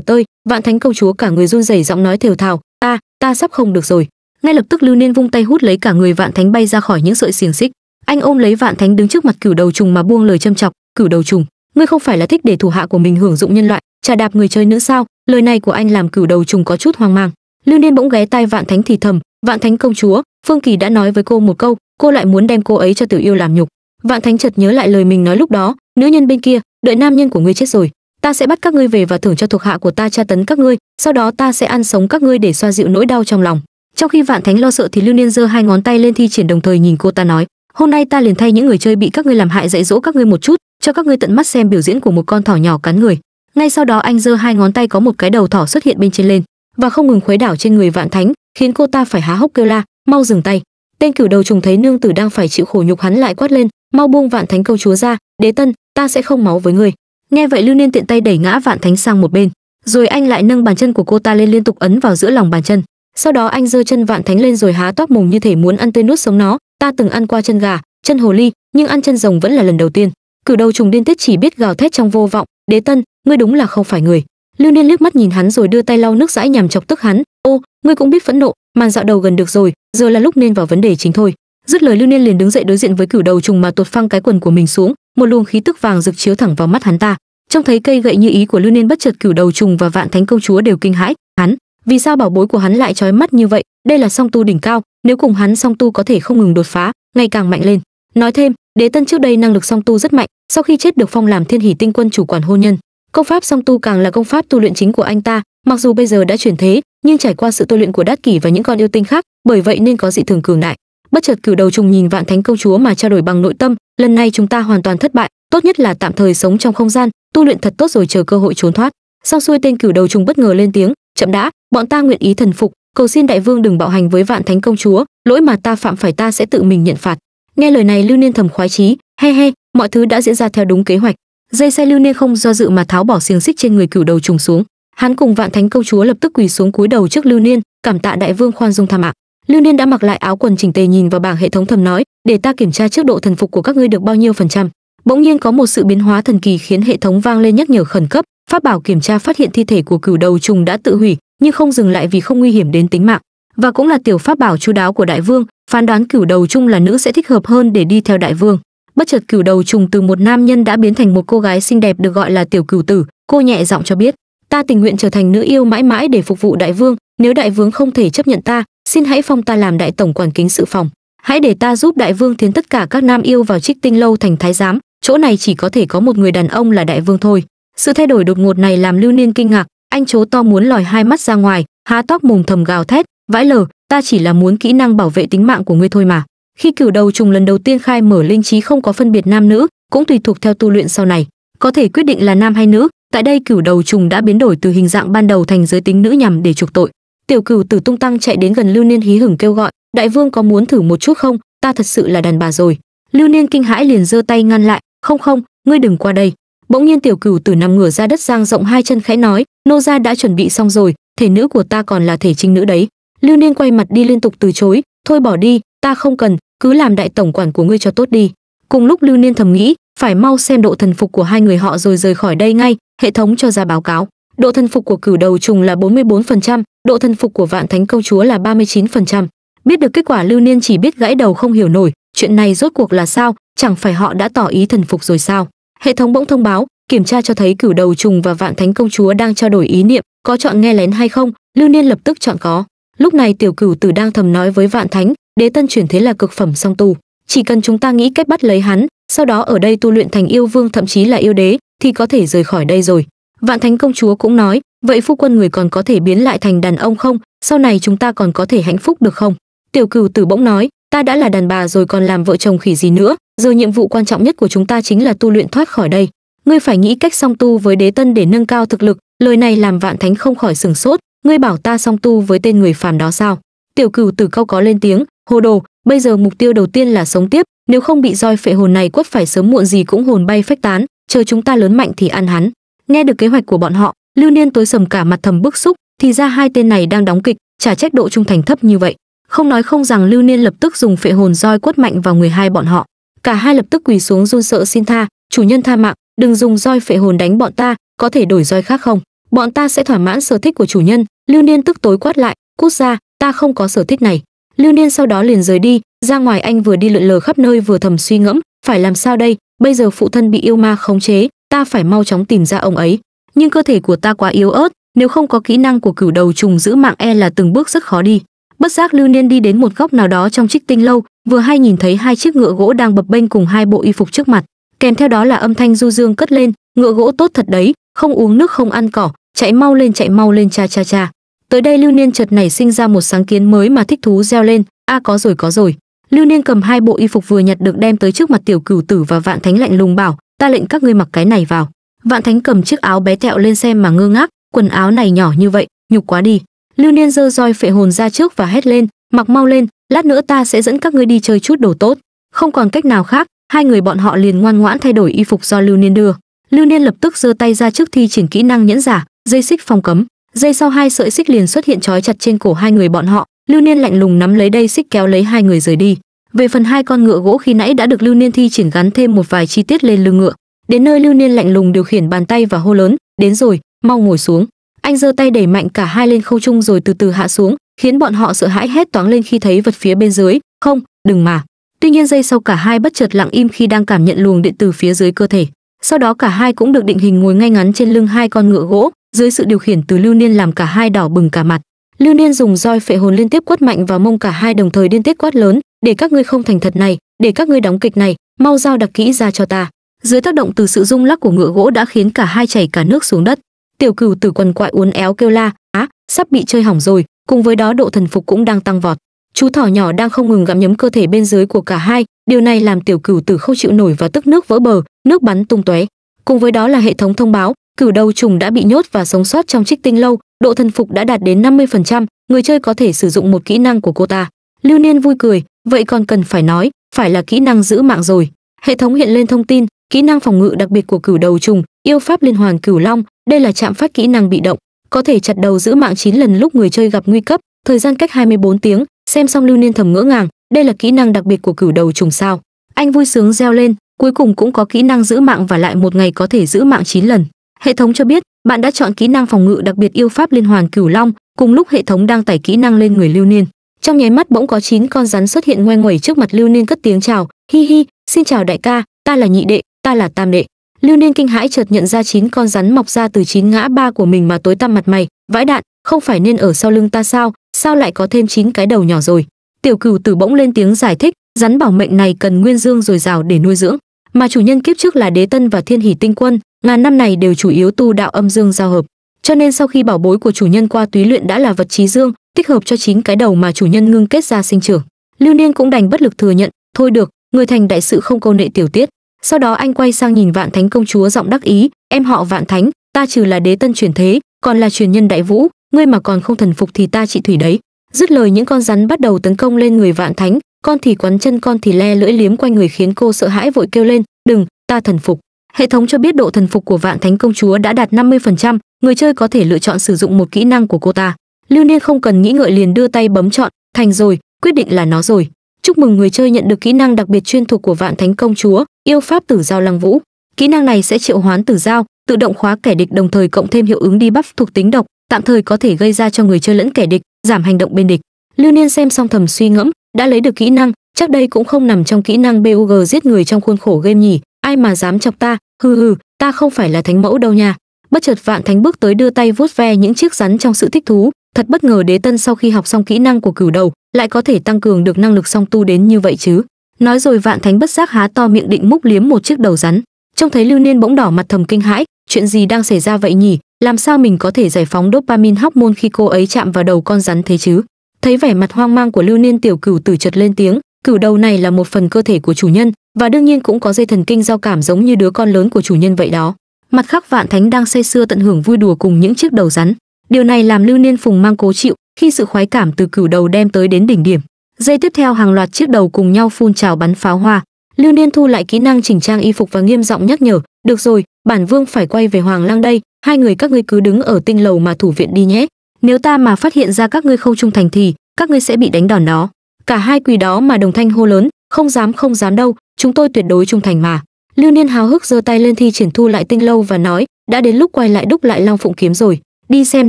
tơi vạn thánh câu chúa cả người run rẩy giọng nói thều thào ta ta sắp không được rồi ngay lập tức lưu niên vung tay hút lấy cả người vạn thánh bay ra khỏi những sợi xiềng xích anh ôm lấy vạn thánh đứng trước mặt cửu đầu trùng mà buông lời châm chọc cửu đầu trùng ngươi không phải là thích để thủ hạ của mình hưởng dụng nhân loại trà đạp người chơi nữa sao lời này của anh làm cửu đầu trùng có chút hoang mang lưu niên bỗng ghé tai vạn thánh thì thầm vạn thánh công chúa phương kỳ đã nói với cô một câu cô lại muốn đem cô ấy cho tử yêu làm nhục vạn thánh chợt nhớ lại lời mình nói lúc đó nữ nhân bên kia đợi nam nhân của ngươi chết rồi ta sẽ bắt các ngươi về và thưởng cho thuộc hạ của ta tra tấn các ngươi sau đó ta sẽ ăn sống các ngươi để xoa dịu nỗi đau trong lòng trong khi vạn thánh lo sợ thì lưu niên giơ hai ngón tay lên thi triển đồng thời nhìn cô ta nói hôm nay ta liền thay những người chơi bị các ngươi làm hại dạy dỗ các ngươi một chút cho các ngươi tận mắt xem biểu diễn của một con thỏ nhỏ cắn người ngay sau đó anh giơ hai ngón tay có một cái đầu thỏ xuất hiện bên trên lên và không ngừng khuấy đảo trên người vạn thánh khiến cô ta phải há hốc kêu la mau dừng tay tên cửu đầu trùng thấy nương tử đang phải chịu khổ nhục hắn lại quát lên mau buông vạn thánh công chúa ra đế tân ta sẽ không máu với ngươi. nghe vậy lưu niên tiện tay đẩy ngã vạn thánh sang một bên rồi anh lại nâng bàn chân của cô ta lên liên tục ấn vào giữa lòng bàn chân sau đó anh giơ chân vạn thánh lên rồi há toác mồm như thể muốn ăn tươi nuốt sống nó ta từng ăn qua chân gà chân hồ ly nhưng ăn chân rồng vẫn là lần đầu tiên cử đầu trùng điên tiết chỉ biết gào thét trong vô vọng đế tân ngươi đúng là không phải người lưu niên liếc mắt nhìn hắn rồi đưa tay lau nước dãi nhằm chọc tức hắn ô ngươi cũng biết phẫn nộ màn dạo đầu gần được rồi giờ là lúc nên vào vấn đề chính thôi dứt lời lưu niên liền đứng dậy đối diện với cửu đầu trùng mà tuột phăng cái quần của mình xuống một luồng khí tức vàng rực chiếu thẳng vào mắt hắn ta trong thấy cây gậy như ý của lưu niên bất chợt cửu đầu trùng và vạn thánh công chúa đều kinh hãi hắn vì sao bảo bối của hắn lại trói mắt như vậy đây là song tu đỉnh cao nếu cùng hắn song tu có thể không ngừng đột phá ngày càng mạnh lên nói thêm đế tân trước đây năng lực song tu rất mạnh sau khi chết được phong làm thiên hỷ tinh quân chủ quản hôn nhân công pháp song tu càng là công pháp tu luyện chính của anh ta mặc dù bây giờ đã chuyển thế nhưng trải qua sự tu luyện của đát kỷ và những con yêu tinh khác bởi vậy nên có dị thường cường đại bất chợt cửu đầu trùng nhìn vạn thánh công chúa mà trao đổi bằng nội tâm lần này chúng ta hoàn toàn thất bại tốt nhất là tạm thời sống trong không gian tu luyện thật tốt rồi chờ cơ hội trốn thoát sau xuôi tên cửu đầu trùng bất ngờ lên tiếng chậm đã bọn ta nguyện ý thần phục cầu xin đại vương đừng bạo hành với vạn thánh công chúa lỗi mà ta phạm phải ta sẽ tự mình nhận phạt nghe lời này lưu niên thầm khoái chí he he mọi thứ đã diễn ra theo đúng kế hoạch dây xe lưu niên không do dự mà tháo bỏ xiềng xích trên người cửu đầu trùng xuống hắn cùng vạn thánh công chúa lập tức quỳ xuống cúi đầu trước lưu niên cảm tạ đại vương khoan dung tha mạng lưu niên đã mặc lại áo quần chỉnh tề nhìn vào bảng hệ thống thầm nói để ta kiểm tra trước độ thần phục của các ngươi được bao nhiêu phần trăm bỗng nhiên có một sự biến hóa thần kỳ khiến hệ thống vang lên nhắc nhở khẩn cấp pháp bảo kiểm tra phát hiện thi thể của cửu đầu trùng đã tự hủy nhưng không dừng lại vì không nguy hiểm đến tính mạng và cũng là tiểu pháp bảo chú đáo của đại vương phán đoán cửu đầu chung là nữ sẽ thích hợp hơn để đi theo đại vương bất chợt cửu đầu trùng từ một nam nhân đã biến thành một cô gái xinh đẹp được gọi là tiểu cửu tử cô nhẹ giọng cho biết ta tình nguyện trở thành nữ yêu mãi mãi để phục vụ đại vương nếu đại vương không thể chấp nhận ta xin hãy phong ta làm đại tổng quản kính sự phòng hãy để ta giúp đại vương tiến tất cả các nam yêu vào trích tinh lâu thành thái giám chỗ này chỉ có thể có một người đàn ông là đại vương thôi sự thay đổi đột ngột này làm lưu niên kinh ngạc anh chố to muốn lòi hai mắt ra ngoài há tóc mồm thầm gào thét vãi lờ ta chỉ là muốn kỹ năng bảo vệ tính mạng của ngươi thôi mà khi cửu đầu trùng lần đầu tiên khai mở linh trí không có phân biệt nam nữ cũng tùy thuộc theo tu luyện sau này có thể quyết định là nam hay nữ tại đây cửu đầu trùng đã biến đổi từ hình dạng ban đầu thành giới tính nữ nhằm để trục tội tiểu cửu tử tung tăng chạy đến gần lưu niên hí hửng kêu gọi đại vương có muốn thử một chút không ta thật sự là đàn bà rồi lưu niên kinh hãi liền giơ tay ngăn lại không không ngươi đừng qua đây bỗng nhiên tiểu cửu tử nằm ngửa ra đất giang rộng hai chân khẽ nói nô gia đã chuẩn bị xong rồi thể nữ của ta còn là thể trinh nữ đấy lưu niên quay mặt đi liên tục từ chối thôi bỏ đi ta không cần cứ làm đại tổng quản của ngươi cho tốt đi cùng lúc lưu niên thầm nghĩ phải mau xem độ thần phục của hai người họ rồi rời khỏi đây ngay hệ thống cho ra báo cáo độ thần phục của cửu đầu trùng là 44%, độ thần phục của vạn thánh công chúa là 39%. biết được kết quả lưu niên chỉ biết gãy đầu không hiểu nổi chuyện này rốt cuộc là sao chẳng phải họ đã tỏ ý thần phục rồi sao hệ thống bỗng thông báo kiểm tra cho thấy cửu đầu trùng và vạn thánh công chúa đang trao đổi ý niệm có chọn nghe lén hay không lưu niên lập tức chọn có lúc này tiểu cửu tử đang thầm nói với vạn thánh đế tân chuyển thế là cực phẩm song tu chỉ cần chúng ta nghĩ cách bắt lấy hắn sau đó ở đây tu luyện thành yêu vương thậm chí là yêu đế thì có thể rời khỏi đây rồi vạn thánh công chúa cũng nói vậy phu quân người còn có thể biến lại thành đàn ông không sau này chúng ta còn có thể hạnh phúc được không tiểu cửu tử bỗng nói ta đã là đàn bà rồi còn làm vợ chồng khỉ gì nữa giờ nhiệm vụ quan trọng nhất của chúng ta chính là tu luyện thoát khỏi đây ngươi phải nghĩ cách song tu với đế tân để nâng cao thực lực lời này làm vạn thánh không khỏi sửng sốt ngươi bảo ta song tu với tên người phản đó sao tiểu cửu tử câu có lên tiếng hồ đồ bây giờ mục tiêu đầu tiên là sống tiếp nếu không bị roi phệ hồn này quất phải sớm muộn gì cũng hồn bay phách tán chờ chúng ta lớn mạnh thì ăn hắn nghe được kế hoạch của bọn họ lưu niên tối sầm cả mặt thầm bức xúc thì ra hai tên này đang đóng kịch trả trách độ trung thành thấp như vậy không nói không rằng lưu niên lập tức dùng phệ hồn roi quất mạnh vào người hai bọn họ cả hai lập tức quỳ xuống run sợ xin tha chủ nhân tha mạng đừng dùng roi phệ hồn đánh bọn ta có thể đổi roi khác không bọn ta sẽ thỏa mãn sở thích của chủ nhân lưu niên tức tối quát lại cút ra ta không có sở thích này lưu niên sau đó liền rời đi ra ngoài anh vừa đi lượn lờ khắp nơi vừa thầm suy ngẫm phải làm sao đây bây giờ phụ thân bị yêu ma khống chế ta phải mau chóng tìm ra ông ấy nhưng cơ thể của ta quá yếu ớt nếu không có kỹ năng của cửu đầu trùng giữ mạng e là từng bước rất khó đi bất giác lưu niên đi đến một góc nào đó trong trích tinh lâu vừa hay nhìn thấy hai chiếc ngựa gỗ đang bập bênh cùng hai bộ y phục trước mặt kèm theo đó là âm thanh du dương cất lên ngựa gỗ tốt thật đấy không uống nước không ăn cỏ chạy mau lên chạy mau lên cha cha cha tới đây lưu niên chợt nảy sinh ra một sáng kiến mới mà thích thú reo lên a à, có rồi có rồi lưu niên cầm hai bộ y phục vừa nhặt được đem tới trước mặt tiểu cửu tử và vạn thánh lạnh lùng bảo ta lệnh các ngươi mặc cái này vào vạn thánh cầm chiếc áo bé tẹo lên xem mà ngơ ngác quần áo này nhỏ như vậy nhục quá đi lưu niên giơ roi phệ hồn ra trước và hét lên mặc mau lên lát nữa ta sẽ dẫn các ngươi đi chơi chút đồ tốt không còn cách nào khác hai người bọn họ liền ngoan ngoãn thay đổi y phục do lưu niên đưa lưu niên lập tức giơ tay ra trước thi triển kỹ năng nhẫn giả dây xích phong cấm dây sau hai sợi xích liền xuất hiện trói chặt trên cổ hai người bọn họ lưu niên lạnh lùng nắm lấy đây xích kéo lấy hai người rời đi về phần hai con ngựa gỗ khi nãy đã được lưu niên thi triển gắn thêm một vài chi tiết lên lưng ngựa đến nơi lưu niên lạnh lùng điều khiển bàn tay và hô lớn đến rồi mau ngồi xuống anh giơ tay đẩy mạnh cả hai lên khâu trung rồi từ từ hạ xuống khiến bọn họ sợ hãi hét toáng lên khi thấy vật phía bên dưới không đừng mà tuy nhiên giây sau cả hai bất chợt lặng im khi đang cảm nhận luồng điện từ phía dưới cơ thể sau đó cả hai cũng được định hình ngồi ngay ngắn trên lưng hai con ngựa gỗ dưới sự điều khiển từ lưu niên làm cả hai đỏ bừng cả mặt lưu niên dùng roi phệ hồn liên tiếp quất mạnh vào mông cả hai đồng thời điên tiết quát lớn để các ngươi không thành thật này để các ngươi đóng kịch này mau giao đặc kỹ ra cho ta dưới tác động từ sự rung lắc của ngựa gỗ đã khiến cả hai chảy cả nước xuống đất tiểu Cửu từ quần quại uốn éo kêu la á sắp bị chơi hỏng rồi cùng với đó độ thần phục cũng đang tăng vọt chú thỏ nhỏ đang không ngừng gặm nhấm cơ thể bên dưới của cả hai điều này làm tiểu cửu tử không chịu nổi và tức nước vỡ bờ nước bắn tung tóe cùng với đó là hệ thống thông báo cửu đầu trùng đã bị nhốt và sống sót trong trích tinh lâu độ thần phục đã đạt đến 50%, người chơi có thể sử dụng một kỹ năng của cô ta lưu niên vui cười vậy còn cần phải nói phải là kỹ năng giữ mạng rồi hệ thống hiện lên thông tin kỹ năng phòng ngự đặc biệt của cửu đầu trùng yêu pháp liên hoàn cửu long đây là chạm phát kỹ năng bị động có thể chặt đầu giữ mạng 9 lần lúc người chơi gặp nguy cấp thời gian cách 24 tiếng xem xong lưu niên thầm ngỡ ngàng đây là kỹ năng đặc biệt của cửu đầu trùng sao anh vui sướng reo lên cuối cùng cũng có kỹ năng giữ mạng và lại một ngày có thể giữ mạng 9 lần. Hệ thống cho biết, bạn đã chọn kỹ năng phòng ngự đặc biệt yêu pháp liên hoàn cửu long, cùng lúc hệ thống đang tải kỹ năng lên người Lưu Niên. Trong nháy mắt bỗng có 9 con rắn xuất hiện ngoe nguẩy trước mặt Lưu Niên cất tiếng chào, "Hi hi, xin chào đại ca, ta là nhị đệ, ta là tam đệ." Lưu Niên kinh hãi chợt nhận ra 9 con rắn mọc ra từ 9 ngã ba của mình mà tối tăm mặt mày, vãi đạn, không phải nên ở sau lưng ta sao, sao lại có thêm 9 cái đầu nhỏ rồi. Tiểu Cửu Tử bỗng lên tiếng giải thích, rắn bảo mệnh này cần nguyên dương rồi rào để nuôi dưỡng mà chủ nhân kiếp trước là đế tân và thiên hỷ tinh quân ngàn năm này đều chủ yếu tu đạo âm dương giao hợp cho nên sau khi bảo bối của chủ nhân qua túy luyện đã là vật trí dương tích hợp cho chính cái đầu mà chủ nhân ngưng kết ra sinh trưởng lưu niên cũng đành bất lực thừa nhận thôi được người thành đại sự không câu nệ tiểu tiết sau đó anh quay sang nhìn vạn thánh công chúa giọng đắc ý em họ vạn thánh ta trừ là đế tân chuyển thế còn là truyền nhân đại vũ ngươi mà còn không thần phục thì ta trị thủy đấy dứt lời những con rắn bắt đầu tấn công lên người vạn thánh con thì quắn chân con thì le lưỡi liếm quanh người khiến cô sợ hãi vội kêu lên đừng ta thần phục hệ thống cho biết độ thần phục của vạn thánh công chúa đã đạt 50%, người chơi có thể lựa chọn sử dụng một kỹ năng của cô ta lưu niên không cần nghĩ ngợi liền đưa tay bấm chọn thành rồi quyết định là nó rồi chúc mừng người chơi nhận được kỹ năng đặc biệt chuyên thuộc của vạn thánh công chúa yêu pháp tử giao lăng vũ kỹ năng này sẽ triệu hoán tử giao tự động khóa kẻ địch đồng thời cộng thêm hiệu ứng đi bắp thuộc tính độc tạm thời có thể gây ra cho người chơi lẫn kẻ địch giảm hành động bên địch lưu niên xem xong thầm suy ngẫm đã lấy được kỹ năng chắc đây cũng không nằm trong kỹ năng bug giết người trong khuôn khổ game nhỉ ai mà dám chọc ta hừ hừ ta không phải là thánh mẫu đâu nha bất chợt vạn thánh bước tới đưa tay vuốt ve những chiếc rắn trong sự thích thú thật bất ngờ đế tân sau khi học xong kỹ năng của cửu đầu lại có thể tăng cường được năng lực song tu đến như vậy chứ nói rồi vạn thánh bất giác há to miệng định múc liếm một chiếc đầu rắn trông thấy lưu niên bỗng đỏ mặt thầm kinh hãi chuyện gì đang xảy ra vậy nhỉ làm sao mình có thể giải phóng dopamine hóc môn khi cô ấy chạm vào đầu con rắn thế chứ thấy vẻ mặt hoang mang của lưu niên tiểu cửu tử chật lên tiếng cửu đầu này là một phần cơ thể của chủ nhân và đương nhiên cũng có dây thần kinh giao cảm giống như đứa con lớn của chủ nhân vậy đó mặt khác vạn thánh đang say sưa tận hưởng vui đùa cùng những chiếc đầu rắn điều này làm lưu niên phùng mang cố chịu khi sự khoái cảm từ cửu đầu đem tới đến đỉnh điểm dây tiếp theo hàng loạt chiếc đầu cùng nhau phun trào bắn pháo hoa lưu niên thu lại kỹ năng chỉnh trang y phục và nghiêm giọng nhắc nhở được rồi bản vương phải quay về hoàng lang đây hai người các ngươi cứ đứng ở tinh lầu mà thủ viện đi nhé nếu ta mà phát hiện ra các ngươi không trung thành thì các ngươi sẽ bị đánh đòn đó cả hai quỳ đó mà đồng thanh hô lớn không dám không dám đâu chúng tôi tuyệt đối trung thành mà lưu niên háo hức giơ tay lên thi triển thu lại tinh lâu và nói đã đến lúc quay lại đúc lại long phụng kiếm rồi đi xem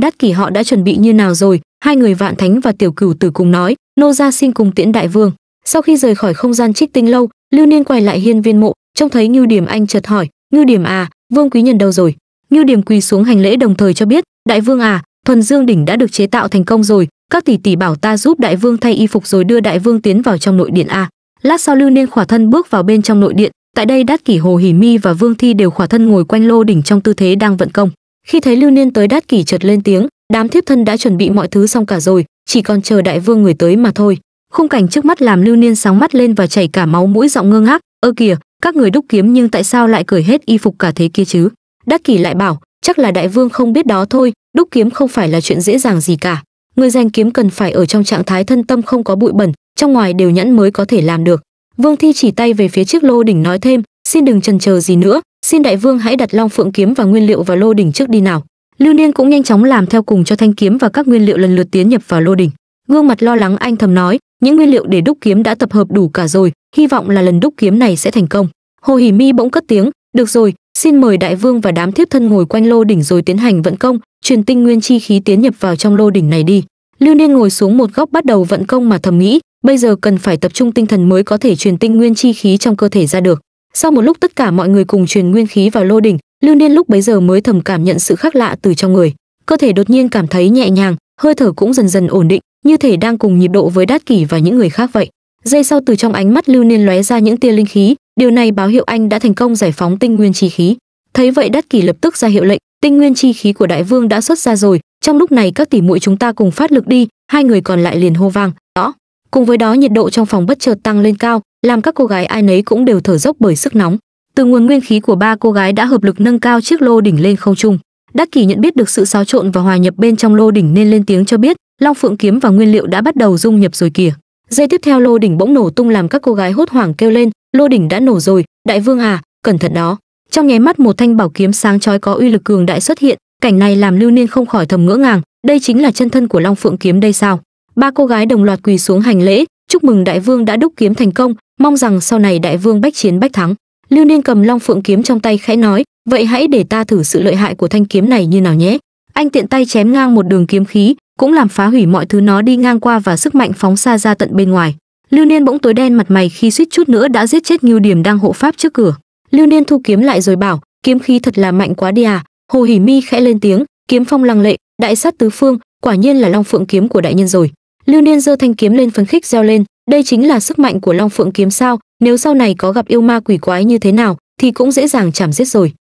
đắt kỷ họ đã chuẩn bị như nào rồi hai người vạn thánh và tiểu cửu tử cùng nói nô gia xin cùng tiễn đại vương sau khi rời khỏi không gian trích tinh lâu lưu niên quay lại hiên viên mộ trông thấy ngưu điểm anh chợt hỏi ngưu điểm à vương quý nhân đâu rồi ngưu điểm quỳ xuống hành lễ đồng thời cho biết đại vương à thuần dương đỉnh đã được chế tạo thành công rồi các tỷ tỷ bảo ta giúp đại vương thay y phục rồi đưa đại vương tiến vào trong nội điện a lát sau lưu Niên khỏa thân bước vào bên trong nội điện tại đây đát kỷ hồ hỉ mi và vương thi đều khỏa thân ngồi quanh lô đỉnh trong tư thế đang vận công khi thấy lưu niên tới đát kỷ chợt lên tiếng đám thiếp thân đã chuẩn bị mọi thứ xong cả rồi chỉ còn chờ đại vương người tới mà thôi khung cảnh trước mắt làm lưu niên sáng mắt lên và chảy cả máu mũi giọng ngơ ngác ơ kìa các người đúc kiếm nhưng tại sao lại cởi hết y phục cả thế kia chứ Đát kỷ lại bảo chắc là đại vương không biết đó thôi đúc kiếm không phải là chuyện dễ dàng gì cả người giành kiếm cần phải ở trong trạng thái thân tâm không có bụi bẩn trong ngoài đều nhẫn mới có thể làm được vương thi chỉ tay về phía trước lô đỉnh nói thêm xin đừng trần chờ gì nữa xin đại vương hãy đặt long phượng kiếm và nguyên liệu vào lô đỉnh trước đi nào lưu niên cũng nhanh chóng làm theo cùng cho thanh kiếm và các nguyên liệu lần lượt tiến nhập vào lô đỉnh gương mặt lo lắng anh thầm nói những nguyên liệu để đúc kiếm đã tập hợp đủ cả rồi hy vọng là lần đúc kiếm này sẽ thành công hồ hỉ mi bỗng cất tiếng được rồi xin mời đại vương và đám thiếp thân ngồi quanh lô đỉnh rồi tiến hành vận công truyền tinh nguyên chi khí tiến nhập vào trong lô đỉnh này đi lưu niên ngồi xuống một góc bắt đầu vận công mà thầm nghĩ bây giờ cần phải tập trung tinh thần mới có thể truyền tinh nguyên chi khí trong cơ thể ra được sau một lúc tất cả mọi người cùng truyền nguyên khí vào lô đỉnh lưu niên lúc bấy giờ mới thầm cảm nhận sự khác lạ từ trong người cơ thể đột nhiên cảm thấy nhẹ nhàng hơi thở cũng dần dần ổn định như thể đang cùng nhịp độ với đát kỷ và những người khác vậy giây sau từ trong ánh mắt lưu niên lóe ra những tia linh khí điều này báo hiệu anh đã thành công giải phóng tinh nguyên chi khí thấy vậy đắt kỳ lập tức ra hiệu lệnh tinh nguyên chi khí của đại vương đã xuất ra rồi trong lúc này các tỷ muội chúng ta cùng phát lực đi hai người còn lại liền hô vang đó cùng với đó nhiệt độ trong phòng bất chợt tăng lên cao làm các cô gái ai nấy cũng đều thở dốc bởi sức nóng từ nguồn nguyên khí của ba cô gái đã hợp lực nâng cao chiếc lô đỉnh lên không trung đắc kỷ nhận biết được sự xáo trộn và hòa nhập bên trong lô đỉnh nên lên tiếng cho biết long phượng kiếm và nguyên liệu đã bắt đầu dung nhập rồi kìa dây tiếp theo lô đỉnh bỗng nổ tung làm các cô gái hốt hoảng kêu lên lô đỉnh đã nổ rồi đại vương à cẩn thận đó trong nháy mắt một thanh bảo kiếm sáng chói có uy lực cường đại xuất hiện cảnh này làm lưu niên không khỏi thầm ngỡ ngàng đây chính là chân thân của long phượng kiếm đây sao ba cô gái đồng loạt quỳ xuống hành lễ chúc mừng đại vương đã đúc kiếm thành công mong rằng sau này đại vương bách chiến bách thắng lưu niên cầm long phượng kiếm trong tay khẽ nói vậy hãy để ta thử sự lợi hại của thanh kiếm này như nào nhé anh tiện tay chém ngang một đường kiếm khí cũng làm phá hủy mọi thứ nó đi ngang qua và sức mạnh phóng xa ra tận bên ngoài lưu niên bỗng tối đen mặt mày khi suýt chút nữa đã giết chết ngưu điểm đang hộ pháp trước cửa lưu niên thu kiếm lại rồi bảo kiếm khí thật là mạnh quá đi à hồ hỉ mi khẽ lên tiếng kiếm phong lăng lệ đại sát tứ phương quả nhiên là long phượng kiếm của đại nhân rồi lưu niên giơ thanh kiếm lên phấn khích reo lên đây chính là sức mạnh của long phượng kiếm sao nếu sau này có gặp yêu ma quỷ quái như thế nào thì cũng dễ dàng chảm giết rồi